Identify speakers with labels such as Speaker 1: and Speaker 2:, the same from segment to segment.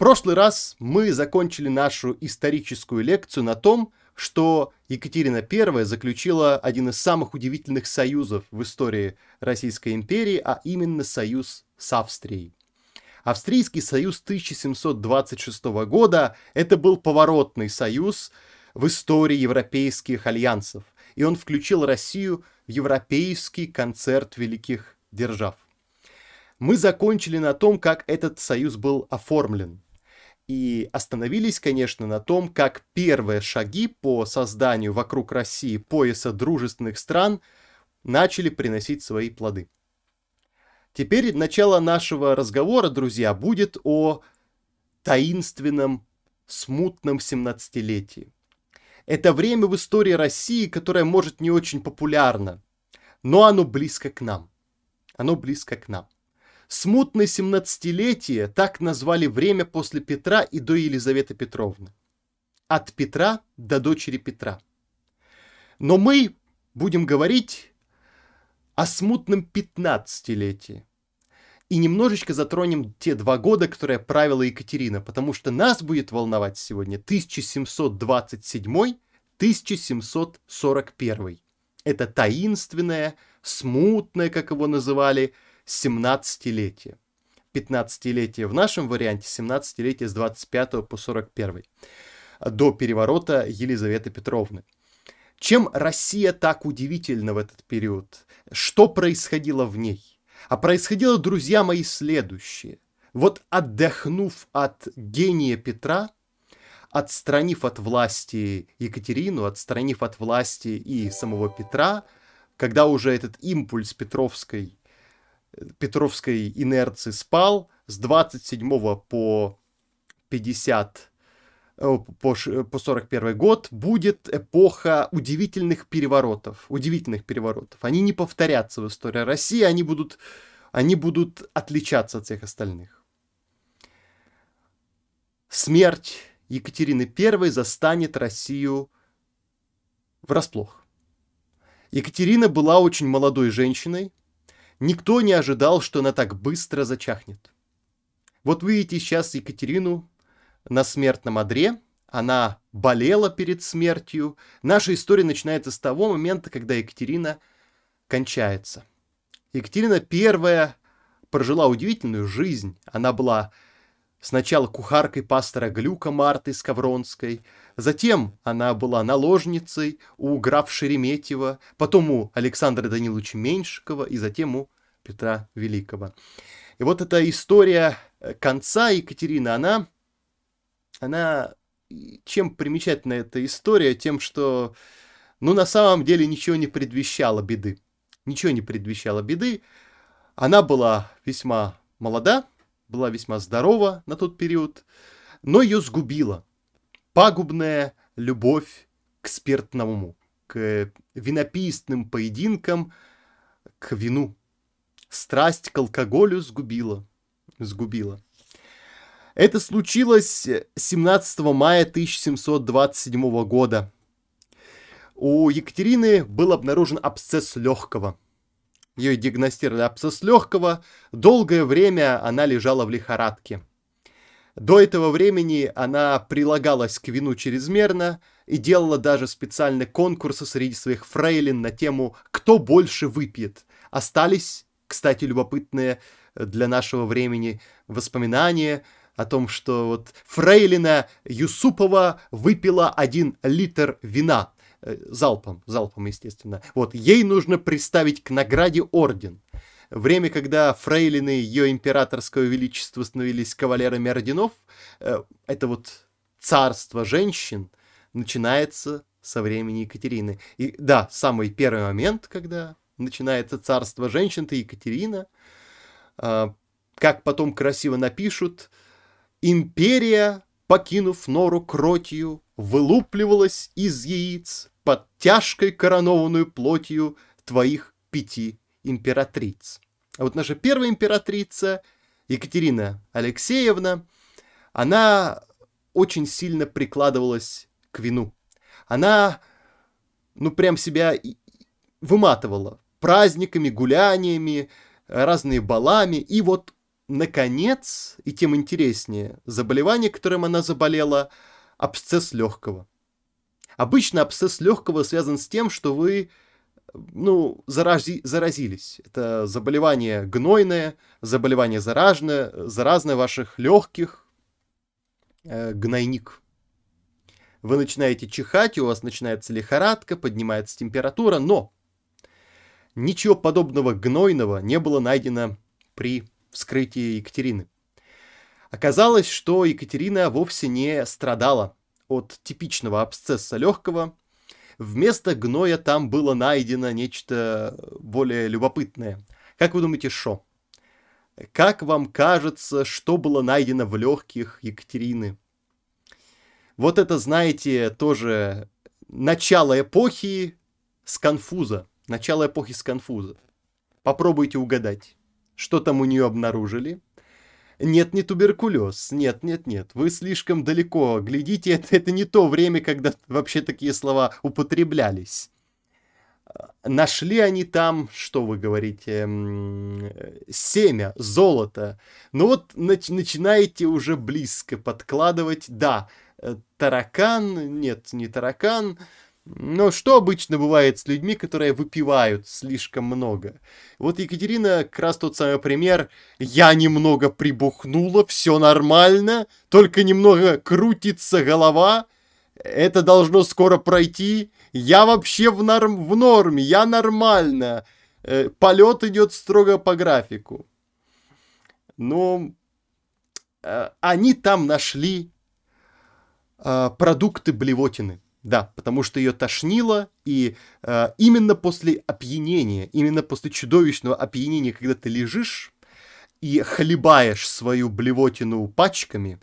Speaker 1: прошлый раз мы закончили нашу историческую лекцию на том, что Екатерина I заключила один из самых удивительных союзов в истории Российской империи, а именно союз с Австрией. Австрийский союз 1726 года – это был поворотный союз в истории европейских альянсов, и он включил Россию в европейский концерт великих держав. Мы закончили на том, как этот союз был оформлен – и остановились, конечно, на том, как первые шаги по созданию вокруг России пояса дружественных стран начали приносить свои плоды. Теперь начало нашего разговора, друзья, будет о таинственном, смутном 17-летии. Это время в истории России, которое, может, не очень популярно, но оно близко к нам. Оно близко к нам. Смутное семнадцатилетие так назвали время после Петра и до Елизаветы Петровны. От Петра до дочери Петра. Но мы будем говорить о смутном пятнадцатилетии. И немножечко затронем те два года, которые правила Екатерина, потому что нас будет волновать сегодня 1727-1741. Это таинственное, смутное, как его называли, 17-летие. 15-летие в нашем варианте, 17-летие с 25 по 41 до переворота Елизаветы Петровны. Чем Россия так удивительна в этот период? Что происходило в ней? А происходило, друзья мои, следующее. Вот отдохнув от гения Петра, отстранив от власти Екатерину, отстранив от власти и самого Петра, когда уже этот импульс Петровской петровской инерции спал с 27 по 50 э, по, по 41 год будет эпоха удивительных переворотов. Удивительных переворотов. Они не повторятся в истории России, они будут, они будут отличаться от всех остальных. Смерть Екатерины I застанет Россию врасплох. Екатерина была очень молодой женщиной, Никто не ожидал, что она так быстро зачахнет. Вот видите сейчас Екатерину на смертном одре, она болела перед смертью. Наша история начинается с того момента, когда Екатерина кончается. Екатерина первая прожила удивительную жизнь. Она была Сначала кухаркой пастора Глюка Марты Скавронской, затем она была наложницей у граф Шереметьева, потом у Александра Даниловича Меньшикова и затем у Петра Великого. И вот эта история э, конца Екатерины, она, она чем примечательна эта история? Тем, что ну, на самом деле ничего не предвещало беды. Ничего не предвещало беды. Она была весьма молода, была весьма здорова на тот период, но ее сгубила пагубная любовь к спиртному, к винопийственным поединкам, к вину. Страсть к алкоголю сгубила. Сгубила. Это случилось 17 мая 1727 года. У Екатерины был обнаружен абсцесс легкого – ее диагностировали абсцесс легкого. Долгое время она лежала в лихорадке. До этого времени она прилагалась к вину чрезмерно и делала даже специальные конкурсы среди своих фрейлин на тему «Кто больше выпьет?». Остались, кстати, любопытные для нашего времени воспоминания о том, что вот фрейлина Юсупова выпила один литр вина – Э, залпом, залпом, естественно. Вот, ей нужно приставить к награде орден. Время, когда фрейлины ее императорское величество становились кавалерами орденов, э, это вот царство женщин начинается со времени Екатерины. И да, самый первый момент, когда начинается царство женщин, это Екатерина. А, как потом красиво напишут, империя, покинув нору кротью, вылупливалась из яиц, под тяжкой коронованную плотью твоих пяти императриц. А вот наша первая императрица Екатерина Алексеевна, она очень сильно прикладывалась к вину. Она, ну, прям себя выматывала праздниками, гуляниями, разные балами. И вот, наконец, и тем интереснее, заболевание, которым она заболела, абсцесс легкого. Обычно абсцесс легкого связан с тем, что вы ну, зарази, заразились. Это заболевание гнойное, заболевание заражное, заразное ваших легких, э, гнойник. Вы начинаете чихать, у вас начинается лихорадка, поднимается температура, но ничего подобного гнойного не было найдено при вскрытии Екатерины. Оказалось, что Екатерина вовсе не страдала от типичного абсцесса легкого. Вместо гноя там было найдено нечто более любопытное. Как вы думаете, что? Как вам кажется, что было найдено в легких Екатерины? Вот это, знаете, тоже начало эпохи с конфуза. Начало эпохи с конфуза. Попробуйте угадать, что там у нее обнаружили – нет, не туберкулез. Нет, нет, нет. Вы слишком далеко глядите. Это, это не то время, когда вообще такие слова употреблялись. А, нашли они там, что вы говорите, семя, золото. Ну вот нач- начинаете уже близко подкладывать. Да, э, таракан, нет, не таракан, но что обычно бывает с людьми, которые выпивают слишком много? Вот Екатерина как раз тот самый пример. Я немного прибухнула, все нормально, только немного крутится голова. Это должно скоро пройти. Я вообще в, норм, в норме, я нормально. Э, полет идет строго по графику. Но ну, э, они там нашли э, продукты блевотины. Да, потому что ее тошнило, и э, именно после опьянения, именно после чудовищного опьянения, когда ты лежишь и хлебаешь свою блевотину пачками,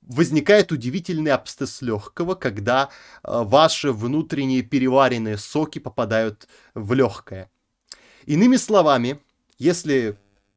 Speaker 1: возникает удивительный абстес легкого, когда э, ваши внутренние переваренные соки попадают в легкое. Иными словами, если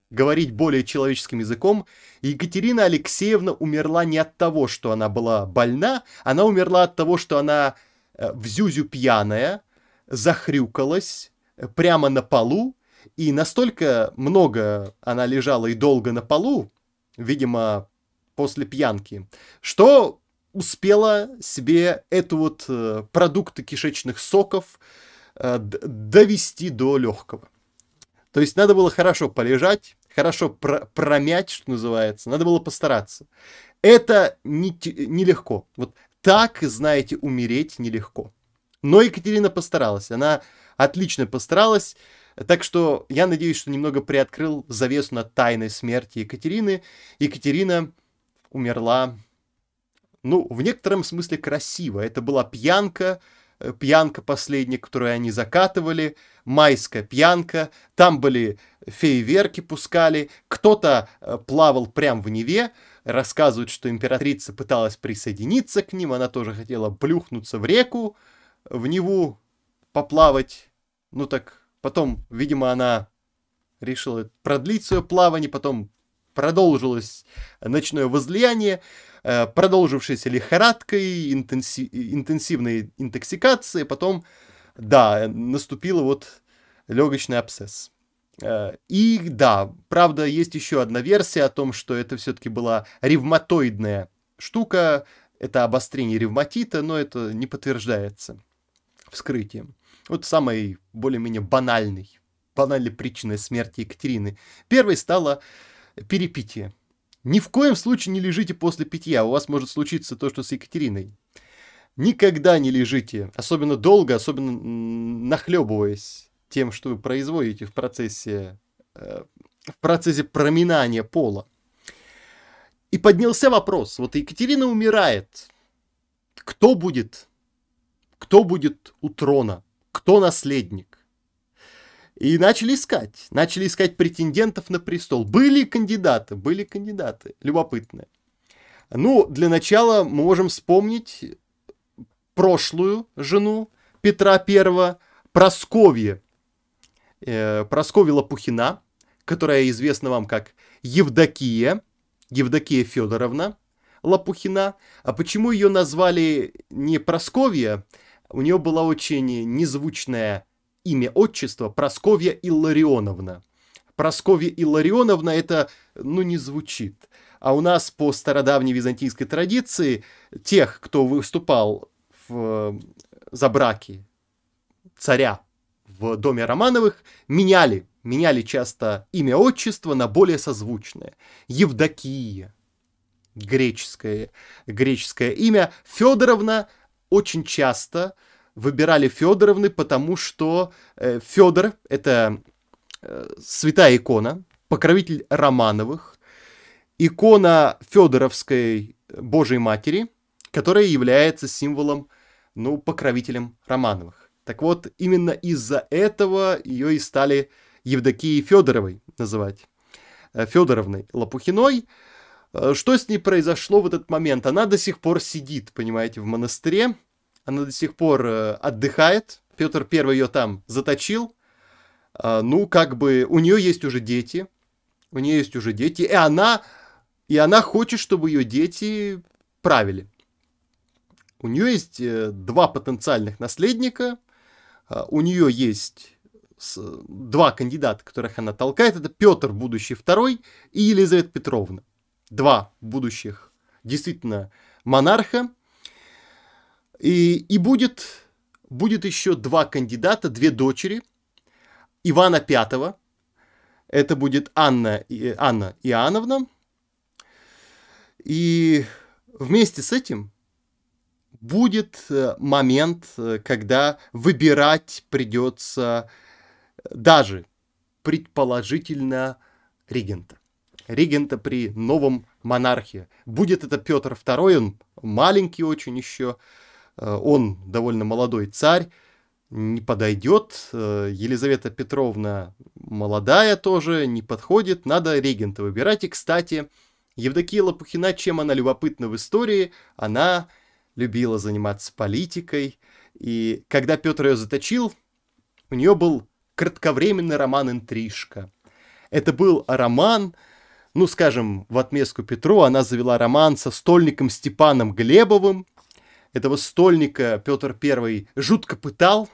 Speaker 1: говорить более человеческим языком, Екатерина Алексеевна умерла не от того, что она была больна, она умерла от того, что она э, в зюзю пьяная, захрюкалась э, прямо на полу, и настолько много она лежала и долго на полу, видимо, после пьянки, что успела себе эту вот э, продукты кишечных соков довести до легкого. То есть надо было хорошо полежать, хорошо про промять, что называется, надо было постараться. Это нелегко. Не вот так, знаете, умереть нелегко. Но Екатерина постаралась, она отлично постаралась, так что я надеюсь, что немного приоткрыл завесу над тайной смерти Екатерины. Екатерина умерла, ну, в некотором смысле красиво. Это была пьянка, Э, пьянка последняя, которую они закатывали, майская пьянка, там были фейверки пускали, кто-то э, плавал прямо в Неве, рассказывают, что императрица пыталась присоединиться к ним, она тоже хотела плюхнуться в реку, э, в Неву поплавать, ну так потом, видимо, она решила продлить свое плавание, потом продолжилось ночное возлияние, э, продолжившейся лихорадкой, интенси- интенсивной интоксикации, потом, да, наступил вот легочный абсцесс. Э, и да, правда, есть еще одна версия о том, что это все-таки была ревматоидная штука, это обострение ревматита, но это не подтверждается вскрытием. Вот самой более-менее банальной, банальной причиной смерти Екатерины. Первой стала перепитие. Ни в коем случае не лежите после питья, у вас может случиться то, что с Екатериной. Никогда не лежите, особенно долго, особенно нахлебываясь тем, что вы производите в процессе, э, в процессе проминания пола. И поднялся вопрос, вот Екатерина умирает, кто будет, кто будет у трона, кто наследник? И начали искать. Начали искать претендентов на престол. Были кандидаты, были кандидаты. Любопытно. Ну, для начала мы можем вспомнить прошлую жену Петра Первого Просковье, э, Просковья Лопухина, которая известна вам как Евдокия, Евдокия Федоровна Лопухина. А почему ее назвали не Просковья? У нее была очень незвучная имя, отчество Просковья Илларионовна. Просковья Илларионовна это, ну, не звучит. А у нас по стародавней византийской традиции тех, кто выступал в, за браки царя в доме Романовых, меняли, меняли часто имя отчество на более созвучное. Евдокия, греческое, греческое имя. Федоровна очень часто выбирали Федоровны, потому что э, Федор это э, святая икона, покровитель Романовых, икона Федоровской э, Божьей Матери, которая является символом, ну, покровителем Романовых. Так вот, именно из-за этого ее и стали Евдокией Федоровой называть, э, Федоровной Лопухиной. Э, что с ней произошло в этот момент? Она до сих пор сидит, понимаете, в монастыре, она до сих пор э, отдыхает. Петр Первый ее там заточил. А, ну, как бы у нее есть уже дети. У нее есть уже дети. И она, и она хочет, чтобы ее дети правили. У нее есть э, два потенциальных наследника. А, у нее есть два кандидата, которых она толкает, это Петр, будущий второй, и Елизавета Петровна. Два будущих, действительно, монарха. И, и будет, будет еще два кандидата, две дочери Ивана V. Это будет Анна, и, Анна Иоанновна. И вместе с этим будет э, момент, э, когда выбирать придется э, даже предположительно регента. Регента при новом монархии Будет это Петр II, он маленький очень еще, Э, он довольно молодой царь, не подойдет, э, Елизавета Петровна молодая тоже, не подходит, надо регента выбирать. И, кстати, Евдокия Лопухина, чем она любопытна в истории, она любила заниматься политикой, и когда Петр ее заточил, у нее был кратковременный роман «Интрижка». Это был роман, ну, скажем, в отместку Петру она завела роман со стольником Степаном Глебовым, этого стольника Петр I жутко пытал,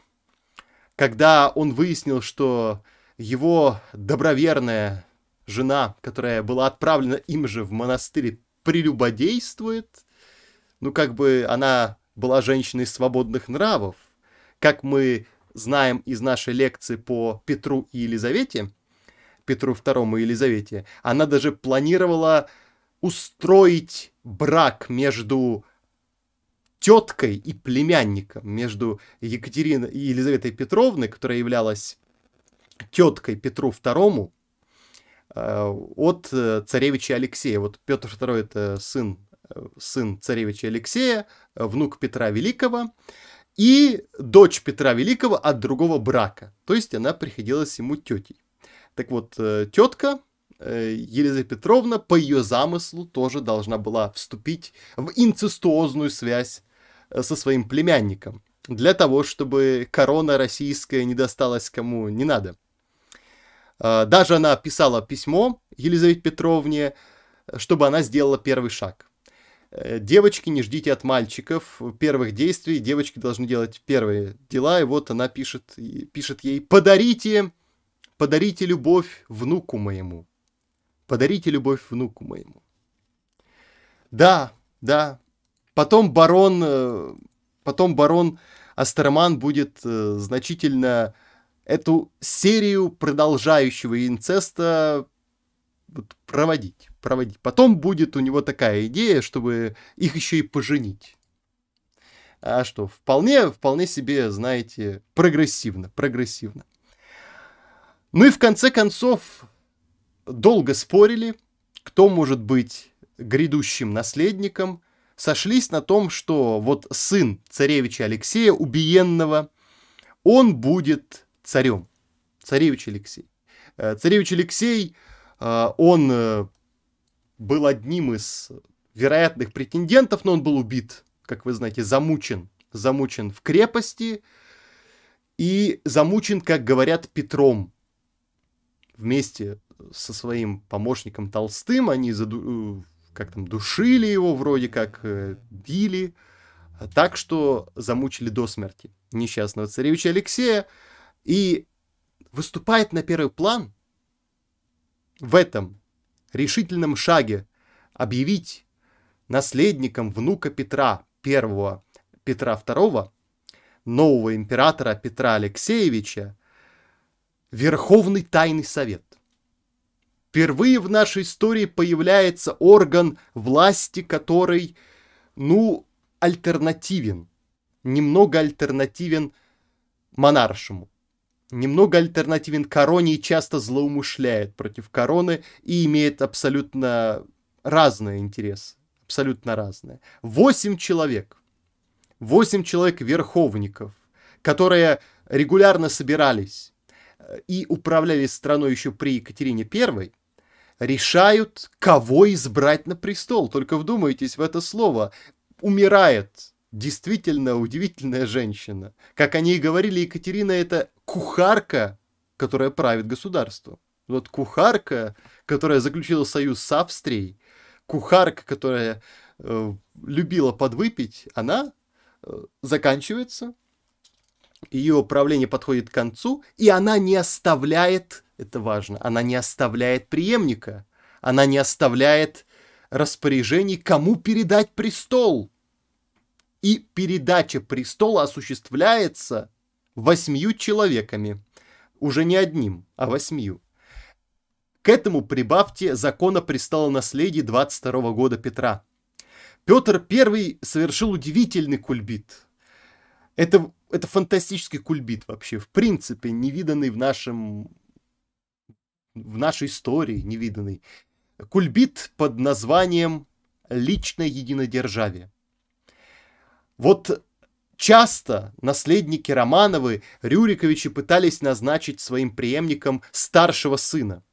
Speaker 1: когда он выяснил, что его доброверная жена, которая была отправлена им же в монастырь, прелюбодействует. Ну, как бы она была женщиной свободных нравов. Как мы знаем из нашей лекции по Петру и Елизавете, Петру II и Елизавете, она даже планировала устроить брак между теткой и племянником между Екатериной и Елизаветой Петровной, которая являлась теткой Петру II, э, от э, царевича Алексея. Вот Петр II это сын, э, сын царевича Алексея, внук Петра Великого и дочь Петра Великого от другого брака. То есть она приходилась ему тетей. Так вот, тетка Елизавета Петровна по ее замыслу тоже должна была вступить в инцестуозную связь со своим племянником, для того, чтобы корона российская не досталась кому не надо. А, даже она писала письмо Елизавете Петровне, чтобы она сделала первый шаг. Э, девочки, не ждите от мальчиков первых действий, девочки должны делать первые дела, и вот она пишет, пишет ей «Подарите, подарите любовь внуку моему, подарите любовь внуку моему». Да, да, Потом барон, э, потом барон Астерман будет э, значительно эту серию продолжающего инцеста проводить, проводить. Потом будет у него такая идея, чтобы их еще и поженить. А что, вполне, вполне себе, знаете, прогрессивно, прогрессивно. Ну и в конце концов, долго спорили, кто может быть грядущим наследником – сошлись на том, что вот сын царевича Алексея, убиенного, он будет царем. Царевич Алексей. Э, царевич Алексей, э, он э, был одним из вероятных претендентов, но он был убит, как вы знаете, замучен. Замучен в крепости и замучен, как говорят, Петром. Вместе со своим помощником Толстым они заду как там, душили его вроде как, э, били, а так что замучили до смерти несчастного царевича Алексея. И выступает на первый план в этом решительном шаге объявить наследником внука Петра I, Петра II, нового императора Петра Алексеевича, Верховный Тайный Совет. Впервые в нашей истории появляется орган власти, который, ну, альтернативен. Немного альтернативен монаршему. Немного альтернативен короне и часто злоумышляет против короны и имеет абсолютно разные интересы. Абсолютно разные. Восемь человек. Восемь человек верховников, которые регулярно собирались э, и управляли страной еще при Екатерине Первой, решают, кого избрать на престол. Только вдумайтесь в это слово. Умирает действительно удивительная женщина. Как они и говорили, Екатерина это кухарка, которая правит государством. Вот кухарка, которая заключила союз с Австрией, кухарка, которая э, любила подвыпить, она э, заканчивается ее правление подходит к концу, и она не оставляет, это важно, она не оставляет преемника, она не оставляет распоряжений, кому передать престол. И передача престола осуществляется восьмью человеками. Уже не одним, а восьмью. К этому прибавьте закона престола наследия 22 года Петра. Петр I совершил удивительный кульбит. Это это фантастический кульбит вообще, в принципе, невиданный в нашем в нашей истории невиданный. Кульбит под названием «Личное единодержавие». Вот часто наследники Романовы Рюриковичи пытались назначить своим преемником старшего сына.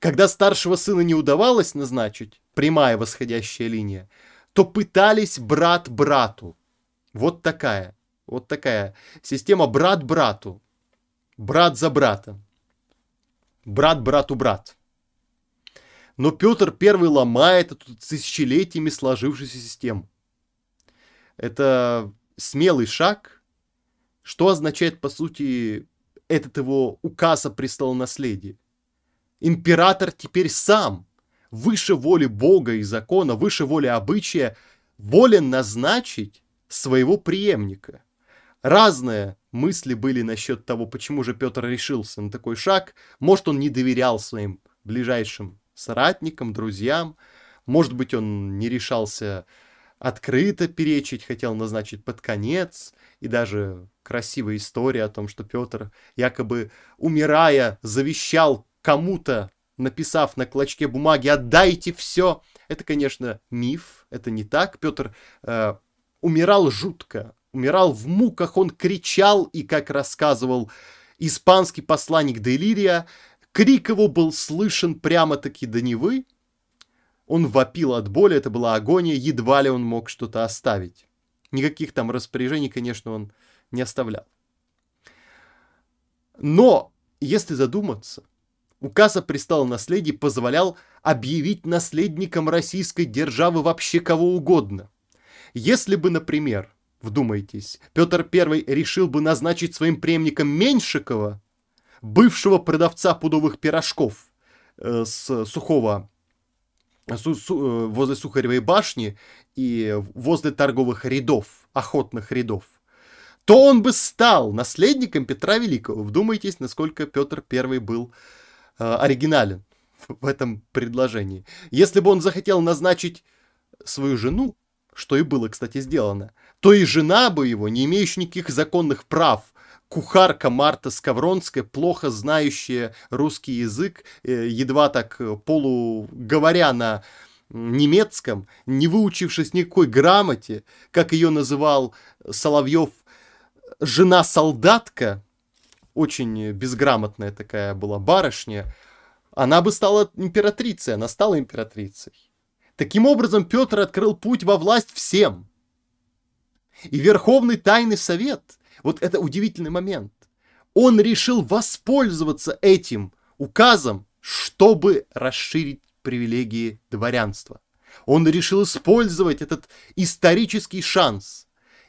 Speaker 1: Когда старшего сына не удавалось назначить, прямая восходящая линия, то пытались брат брату. Вот такая – вот такая система брат брату, брат за брата, брат брату брат. Но Петр первый ломает эту тысячелетиями сложившуюся систему. Это смелый шаг, что означает, по сути, этот его указ о престолонаследии. Император теперь сам, выше воли Бога и закона, выше воли обычая, волен назначить своего преемника – Разные мысли были насчет того, почему же Петр решился на такой шаг. Может, он не доверял своим ближайшим соратникам, друзьям. Может быть, он не решался открыто перечить, хотел назначить под конец. И даже красивая история о том, что Петр, якобы умирая, завещал кому-то, написав на клочке бумаги «отдайте все». Это, конечно, миф, это не так. Петр э, умирал жутко, умирал в муках, он кричал, и, как рассказывал испанский посланник Делирия, крик его был слышен прямо-таки до Невы. Он вопил от боли, это была агония, едва ли он мог что-то оставить. Никаких там распоряжений, конечно, он не оставлял. Но, если задуматься, указ о престолонаследии позволял объявить наследником российской державы вообще кого угодно. Если бы, например, Вдумайтесь, Петр I решил бы назначить своим преемником Меньшикова, бывшего продавца пудовых пирожков э, с сухого су, су, э, возле Сухаревой башни и возле торговых рядов, охотных рядов, то он бы стал наследником Петра Великого. Вдумайтесь, насколько Петр I был э, оригинален в этом предложении. Если бы он захотел назначить свою жену, что и было, кстати, сделано – то и жена бы его, не имеющая никаких законных прав, кухарка Марта Скавронская, плохо знающая русский язык, э, едва так э, полуговоря на немецком, не выучившись никакой грамоте, как ее называл Соловьев, жена-солдатка, очень безграмотная такая была барышня, она бы стала императрицей, она стала императрицей. Таким образом, Петр открыл путь во власть всем – и Верховный Тайный Совет, вот это удивительный момент, он решил воспользоваться этим указом, чтобы расширить привилегии дворянства. Он решил использовать этот исторический шанс.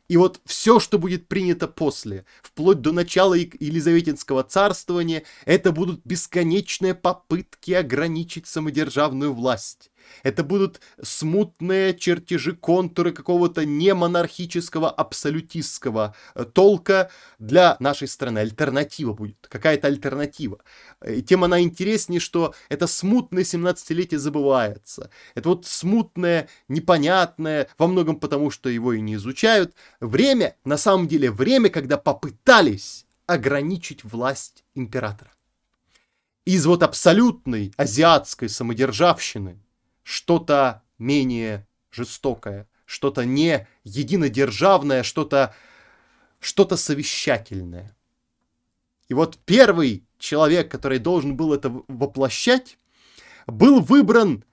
Speaker 1: И вот все, что будет принято после, вплоть до начала Елизаветинского царствования, это будут бесконечные попытки ограничить самодержавную власть. Это будут смутные чертежи контуры какого-то немонархического абсолютистского э, толка для нашей страны. Альтернатива будет, какая-то альтернатива. И тем она интереснее, что это смутное 17-летие забывается. Это вот смутное, непонятное, во многом потому, что его и не изучают. Время, на самом деле, время, когда попытались ограничить власть императора. Из вот абсолютной азиатской самодержавщины – что-то менее жестокое, что-то не единодержавное, что-то что-то совещательное. И вот первый человек, который должен был это воплощать, был выбран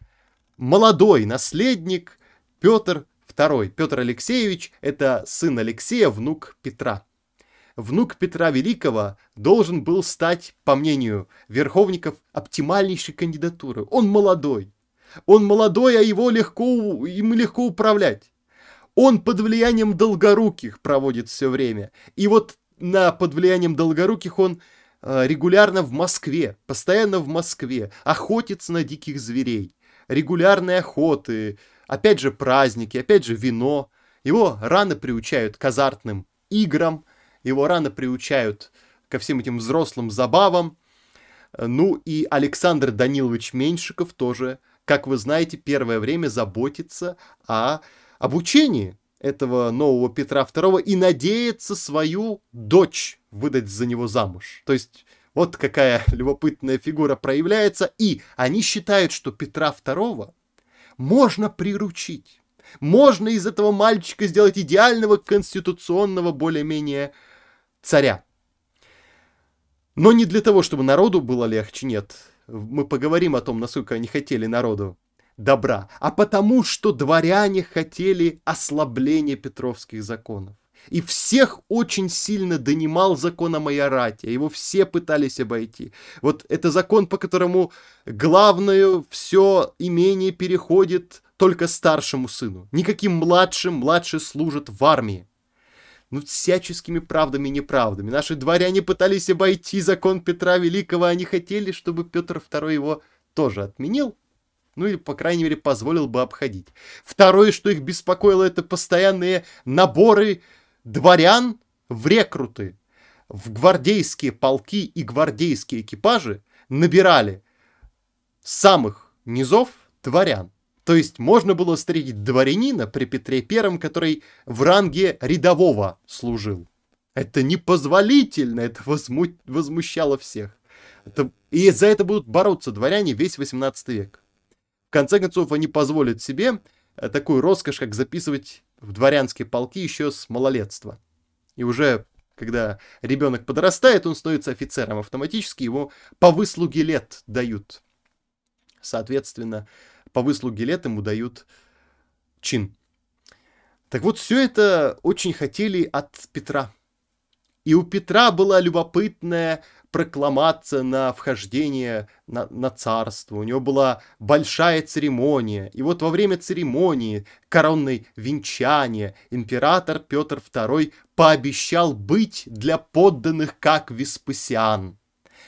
Speaker 1: молодой наследник Петр II. Петр Алексеевич – это сын Алексея, внук Петра. Внук Петра Великого должен был стать, по мнению верховников, оптимальнейшей кандидатурой. Он молодой, он молодой, а его легко, им легко управлять. Он под влиянием долгоруких проводит все время. И вот на под влиянием долгоруких он э, регулярно в Москве, постоянно в Москве, охотится на диких зверей. Регулярные охоты, опять же праздники, опять же вино. Его рано приучают к азартным играм, его рано приучают ко всем этим взрослым забавам. Э, ну и Александр Данилович Меньшиков тоже как вы знаете, первое время заботится о обучении этого нового Петра II и надеется свою дочь выдать за него замуж. То есть вот какая любопытная фигура проявляется, и они считают, что Петра II можно приручить. Можно из этого мальчика сделать идеального конституционного более-менее царя. Но не для того, чтобы народу было легче, нет мы поговорим о том, насколько они хотели народу добра, а потому, что дворяне хотели ослабления петровских законов. И всех очень сильно донимал закон о майорате, его все пытались обойти. Вот это закон, по которому главное все имение переходит только старшему сыну. Никаким младшим младший служит в армии ну, всяческими правдами и неправдами. Наши дворяне пытались обойти закон Петра Великого, они хотели, чтобы Петр II его тоже отменил, ну или, по крайней мере, позволил бы обходить. Второе, что их беспокоило, это постоянные наборы дворян в рекруты. В гвардейские полки и гвардейские экипажи набирали самых низов дворян. То есть можно было встретить дворянина при Петре Первом, который в ранге рядового служил. Это непозволительно, это возму... возмущало всех. Это... И за это будут бороться дворяне весь 18 век. В конце концов, они позволят себе э, такую роскошь, как записывать в дворянские полки еще с малолетства. И уже когда ребенок подрастает, он становится офицером. Автоматически его по выслуге лет дают. Соответственно, по выслуге лет ему дают чин. Так вот, все это очень хотели от Петра. И у Петра была любопытная прокламация на вхождение на, на царство. У него была большая церемония. И вот во время церемонии коронной венчания император Петр II пообещал быть для подданных как Веспасиан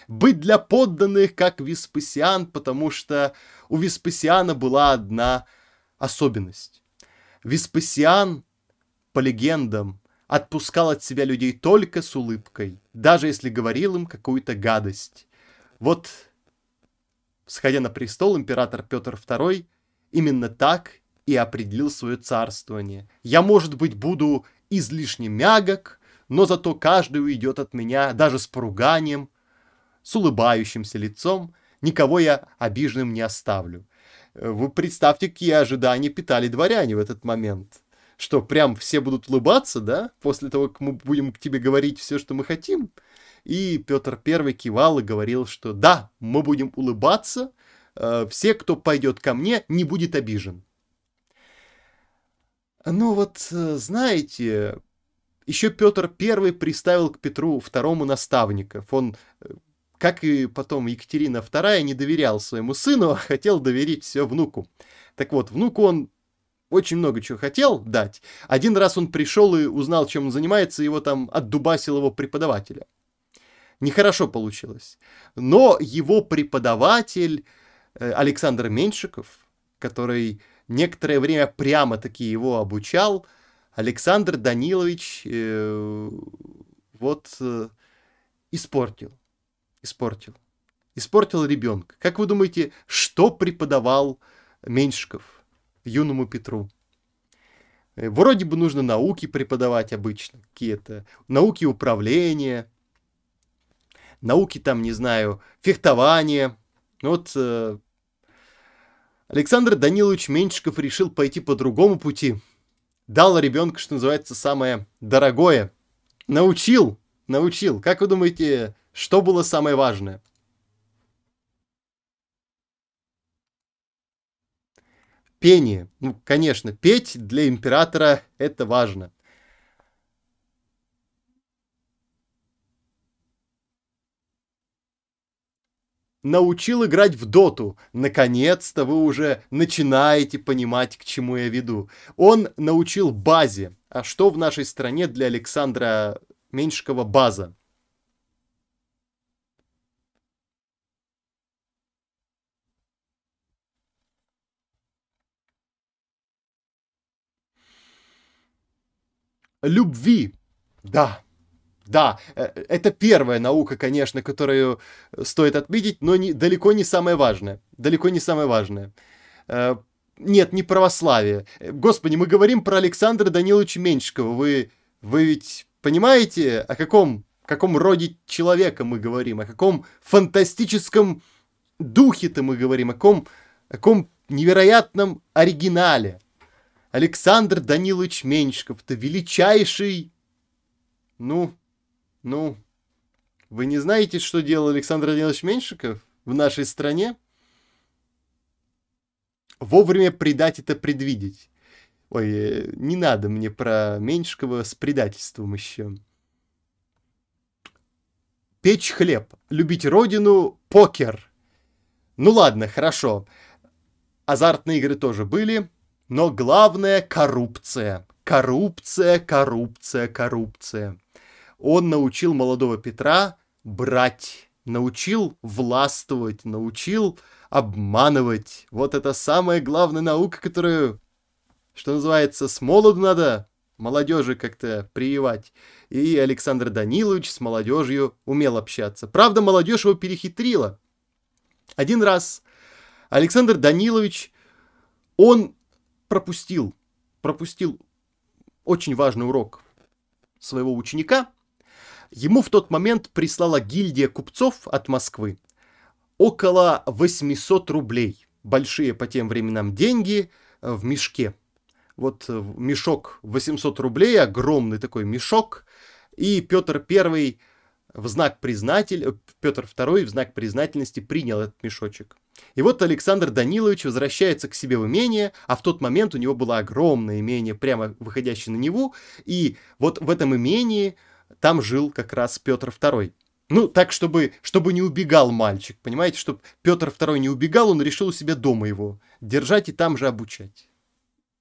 Speaker 1: быть для подданных, как Веспасиан, потому что у Веспасиана была одна особенность. Веспасиан, по легендам, отпускал от себя людей только с улыбкой, даже если говорил им какую-то гадость. Вот, сходя на престол, император Петр II именно так и определил свое царствование. Я, может быть, буду излишне мягок, но зато каждый уйдет от меня даже с поруганием с улыбающимся лицом, никого я обиженным не оставлю. Э, вы представьте, какие ожидания питали дворяне в этот момент. Что, прям все будут улыбаться, да, после того, как мы будем к тебе говорить все, что мы хотим? И Петр Первый кивал и говорил, что да, мы будем улыбаться, э, все, кто пойдет ко мне, не будет обижен. Ну вот, э, знаете, еще Петр Первый приставил к Петру Второму наставника, Он как и потом Екатерина II не доверял своему сыну, а хотел доверить все внуку. Так вот, внуку он очень много чего хотел дать. Один раз он пришел и узнал, чем он занимается, его там отдубасил его преподавателя. Нехорошо получилось. Но его преподаватель э, Александр Меньшиков, который некоторое время прямо-таки его обучал, Александр Данилович э, вот э, испортил. Испортил. Испортил ребенка. Как вы думаете, что преподавал Меньшиков юному Петру? Э, вроде бы нужно науки преподавать обычно какие-то, науки управления, науки там, не знаю, фехтования. Ну вот э, Александр Данилович Меньшиков решил пойти по другому пути. Дал ребенку, что называется, самое дорогое. Научил, научил. Как вы думаете, что было самое важное? Пение. Ну, конечно, петь для императора это важно. научил играть в доту. Наконец-то вы уже начинаете понимать, к чему я веду. Он научил базе. А что в нашей стране для Александра Меньшикова база? любви. Да, да, э, это первая наука, конечно, которую стоит отметить, но не, далеко не самое важное. Далеко не самое важное. Э, нет, не православие. Э, господи, мы говорим про Александра Даниловича Меньшикова. Вы, вы ведь понимаете, о каком, каком роде человека мы говорим, о каком фантастическом духе-то мы говорим, о каком, о каком невероятном оригинале. Александр Данилович Меньшков-то величайший... Ну, ну, вы не знаете, что делал Александр Данилович Меньшиков в нашей стране? Вовремя предать это предвидеть. Ой, э, не надо мне про Меньшикова с предательством еще. Печь хлеб, любить родину, покер. Ну ладно, хорошо. Азартные игры тоже были. Но главное – коррупция. Коррупция, коррупция, коррупция. Он научил молодого Петра брать, научил властвовать, научил обманывать. Вот это самая главная наука, которую, что называется, с молоду надо молодежи как-то приевать. И Александр Данилович с молодежью умел общаться. Правда, молодежь его перехитрила. Один раз Александр Данилович, он пропустил, пропустил очень важный урок своего ученика. Ему в тот момент прислала гильдия купцов от Москвы около 800 рублей. Большие по тем временам деньги в мешке. Вот э, мешок 800 рублей, огромный такой мешок. И Петр Первый в знак признатель, э, Петр второй в знак признательности принял этот мешочек. И вот Александр Данилович возвращается к себе в имение, а в тот момент у него было огромное имение, прямо выходящее на него, и вот в этом имении там жил как раз Петр II. Ну, так, чтобы, чтобы не убегал мальчик, понимаете, чтобы Петр II не убегал, он решил у себя дома его держать и там же обучать,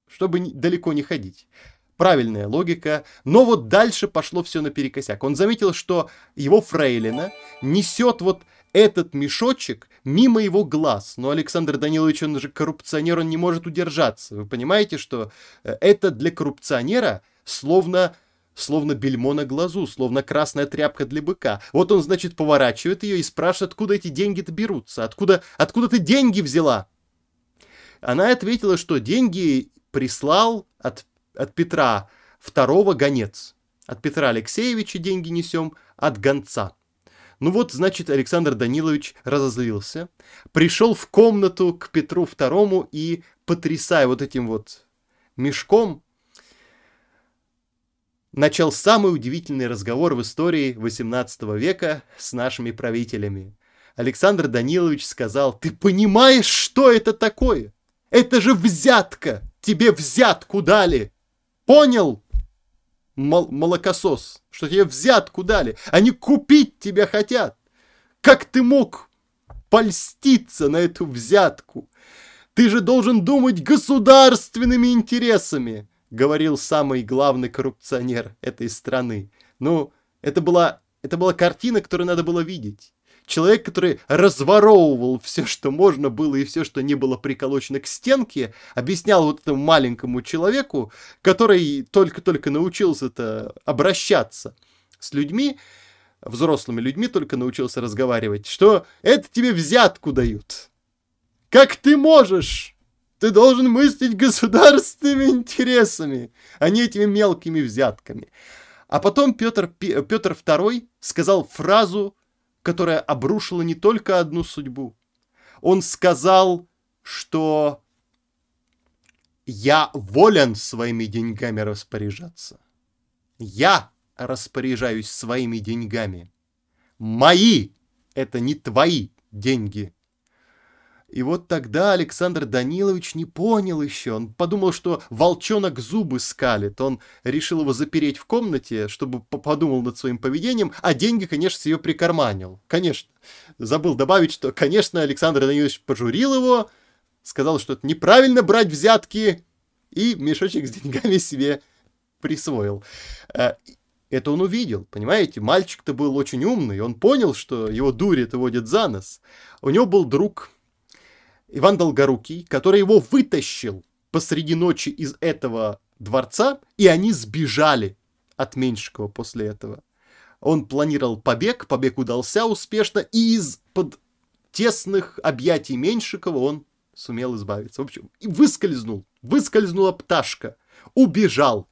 Speaker 1: чтобы далеко не ходить правильная логика, но вот дальше пошло все наперекосяк. Он заметил, что его фрейлина несет вот этот мешочек мимо его глаз. Но Александр Данилович, он же коррупционер, он не может удержаться. Вы понимаете, что э, это для коррупционера словно словно бельмо на глазу, словно красная тряпка для быка. Вот он, значит, поворачивает ее и спрашивает, откуда эти деньги-то берутся, откуда, откуда ты деньги взяла? Она ответила, что деньги прислал от, от Петра второго гонец. От Петра Алексеевича деньги несем, от гонца. Ну вот, значит, Александр Данилович разозлился, пришел в комнату к Петру II и, потрясая вот этим вот мешком, начал самый удивительный разговор в истории XVIII века с нашими правителями. Александр Данилович сказал, ты понимаешь, что это такое? Это же взятка! Тебе взятку дали! Понял? мол молокосос, что тебе взятку дали. Они купить тебя хотят. Как ты мог польститься на эту взятку? Ты же должен думать государственными интересами, говорил самый главный коррупционер этой страны. Ну, это была, это была картина, которую надо было видеть человек, который разворовывал все, что можно было и все, что не было приколочено к стенке, объяснял вот этому маленькому человеку, который только-только научился-то обращаться с людьми, взрослыми людьми только научился разговаривать, что это тебе взятку дают. Как ты можешь? Ты должен мыслить государственными интересами, а не этими мелкими взятками. А потом Петр, Петр II сказал фразу, которая обрушила не только одну судьбу. Он сказал, что я волен своими деньгами распоряжаться. Я распоряжаюсь своими деньгами. Мои — это не твои деньги. И вот тогда Александр Данилович не понял еще. Он подумал, что волчонок зубы скалит. Он решил его запереть в комнате, чтобы подумал над своим поведением, а деньги, конечно, себе прикарманил. Конечно. Забыл добавить, что, конечно, Александр Данилович пожурил его, сказал, что это неправильно брать взятки, и мешочек с деньгами себе присвоил. Э, это он увидел, понимаете? Мальчик-то был очень умный, он понял, что его дурит и водит за нос. У него был друг, Иван Долгорукий, который его вытащил посреди ночи из этого дворца, и они сбежали от Меньшикова после этого. Он планировал побег, побег удался успешно, и из-под тесных объятий Меньшикова он сумел избавиться. В общем, и выскользнул, выскользнула пташка, убежал.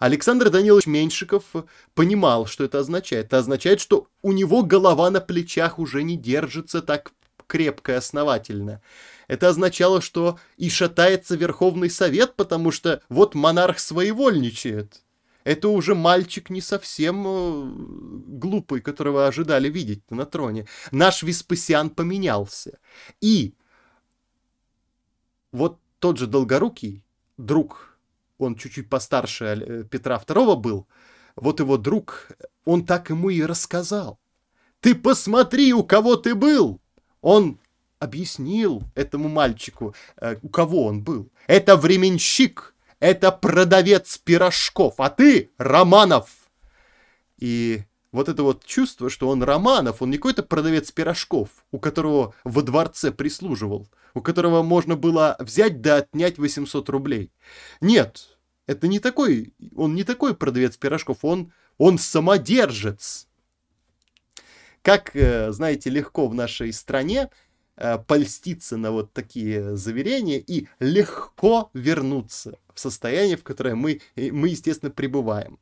Speaker 1: Александр Данилович Меньшиков понимал, что это означает. Это означает, что у него голова на плечах уже не держится так крепко и основательно. Это означало, что и шатается Верховный Совет, потому что вот монарх своевольничает. Это уже мальчик не совсем э, глупый, которого ожидали видеть на троне. Наш Веспасиан поменялся. И вот тот же Долгорукий, друг, он чуть-чуть постарше э, Петра II был, вот его друг, он так ему и рассказал. «Ты посмотри, у кого ты был!» Он объяснил этому мальчику, э, у кого он был. Это временщик, это продавец пирожков, а ты Романов. И вот это вот чувство, что он Романов, он не какой-то продавец пирожков, у которого во дворце прислуживал, у которого можно было взять да отнять 800 рублей. Нет, это не такой, он не такой продавец пирожков, он, он самодержец. Как, э, знаете, легко в нашей стране э, польститься на вот такие заверения и легко вернуться в состояние, в которое мы, э, мы естественно, пребываем.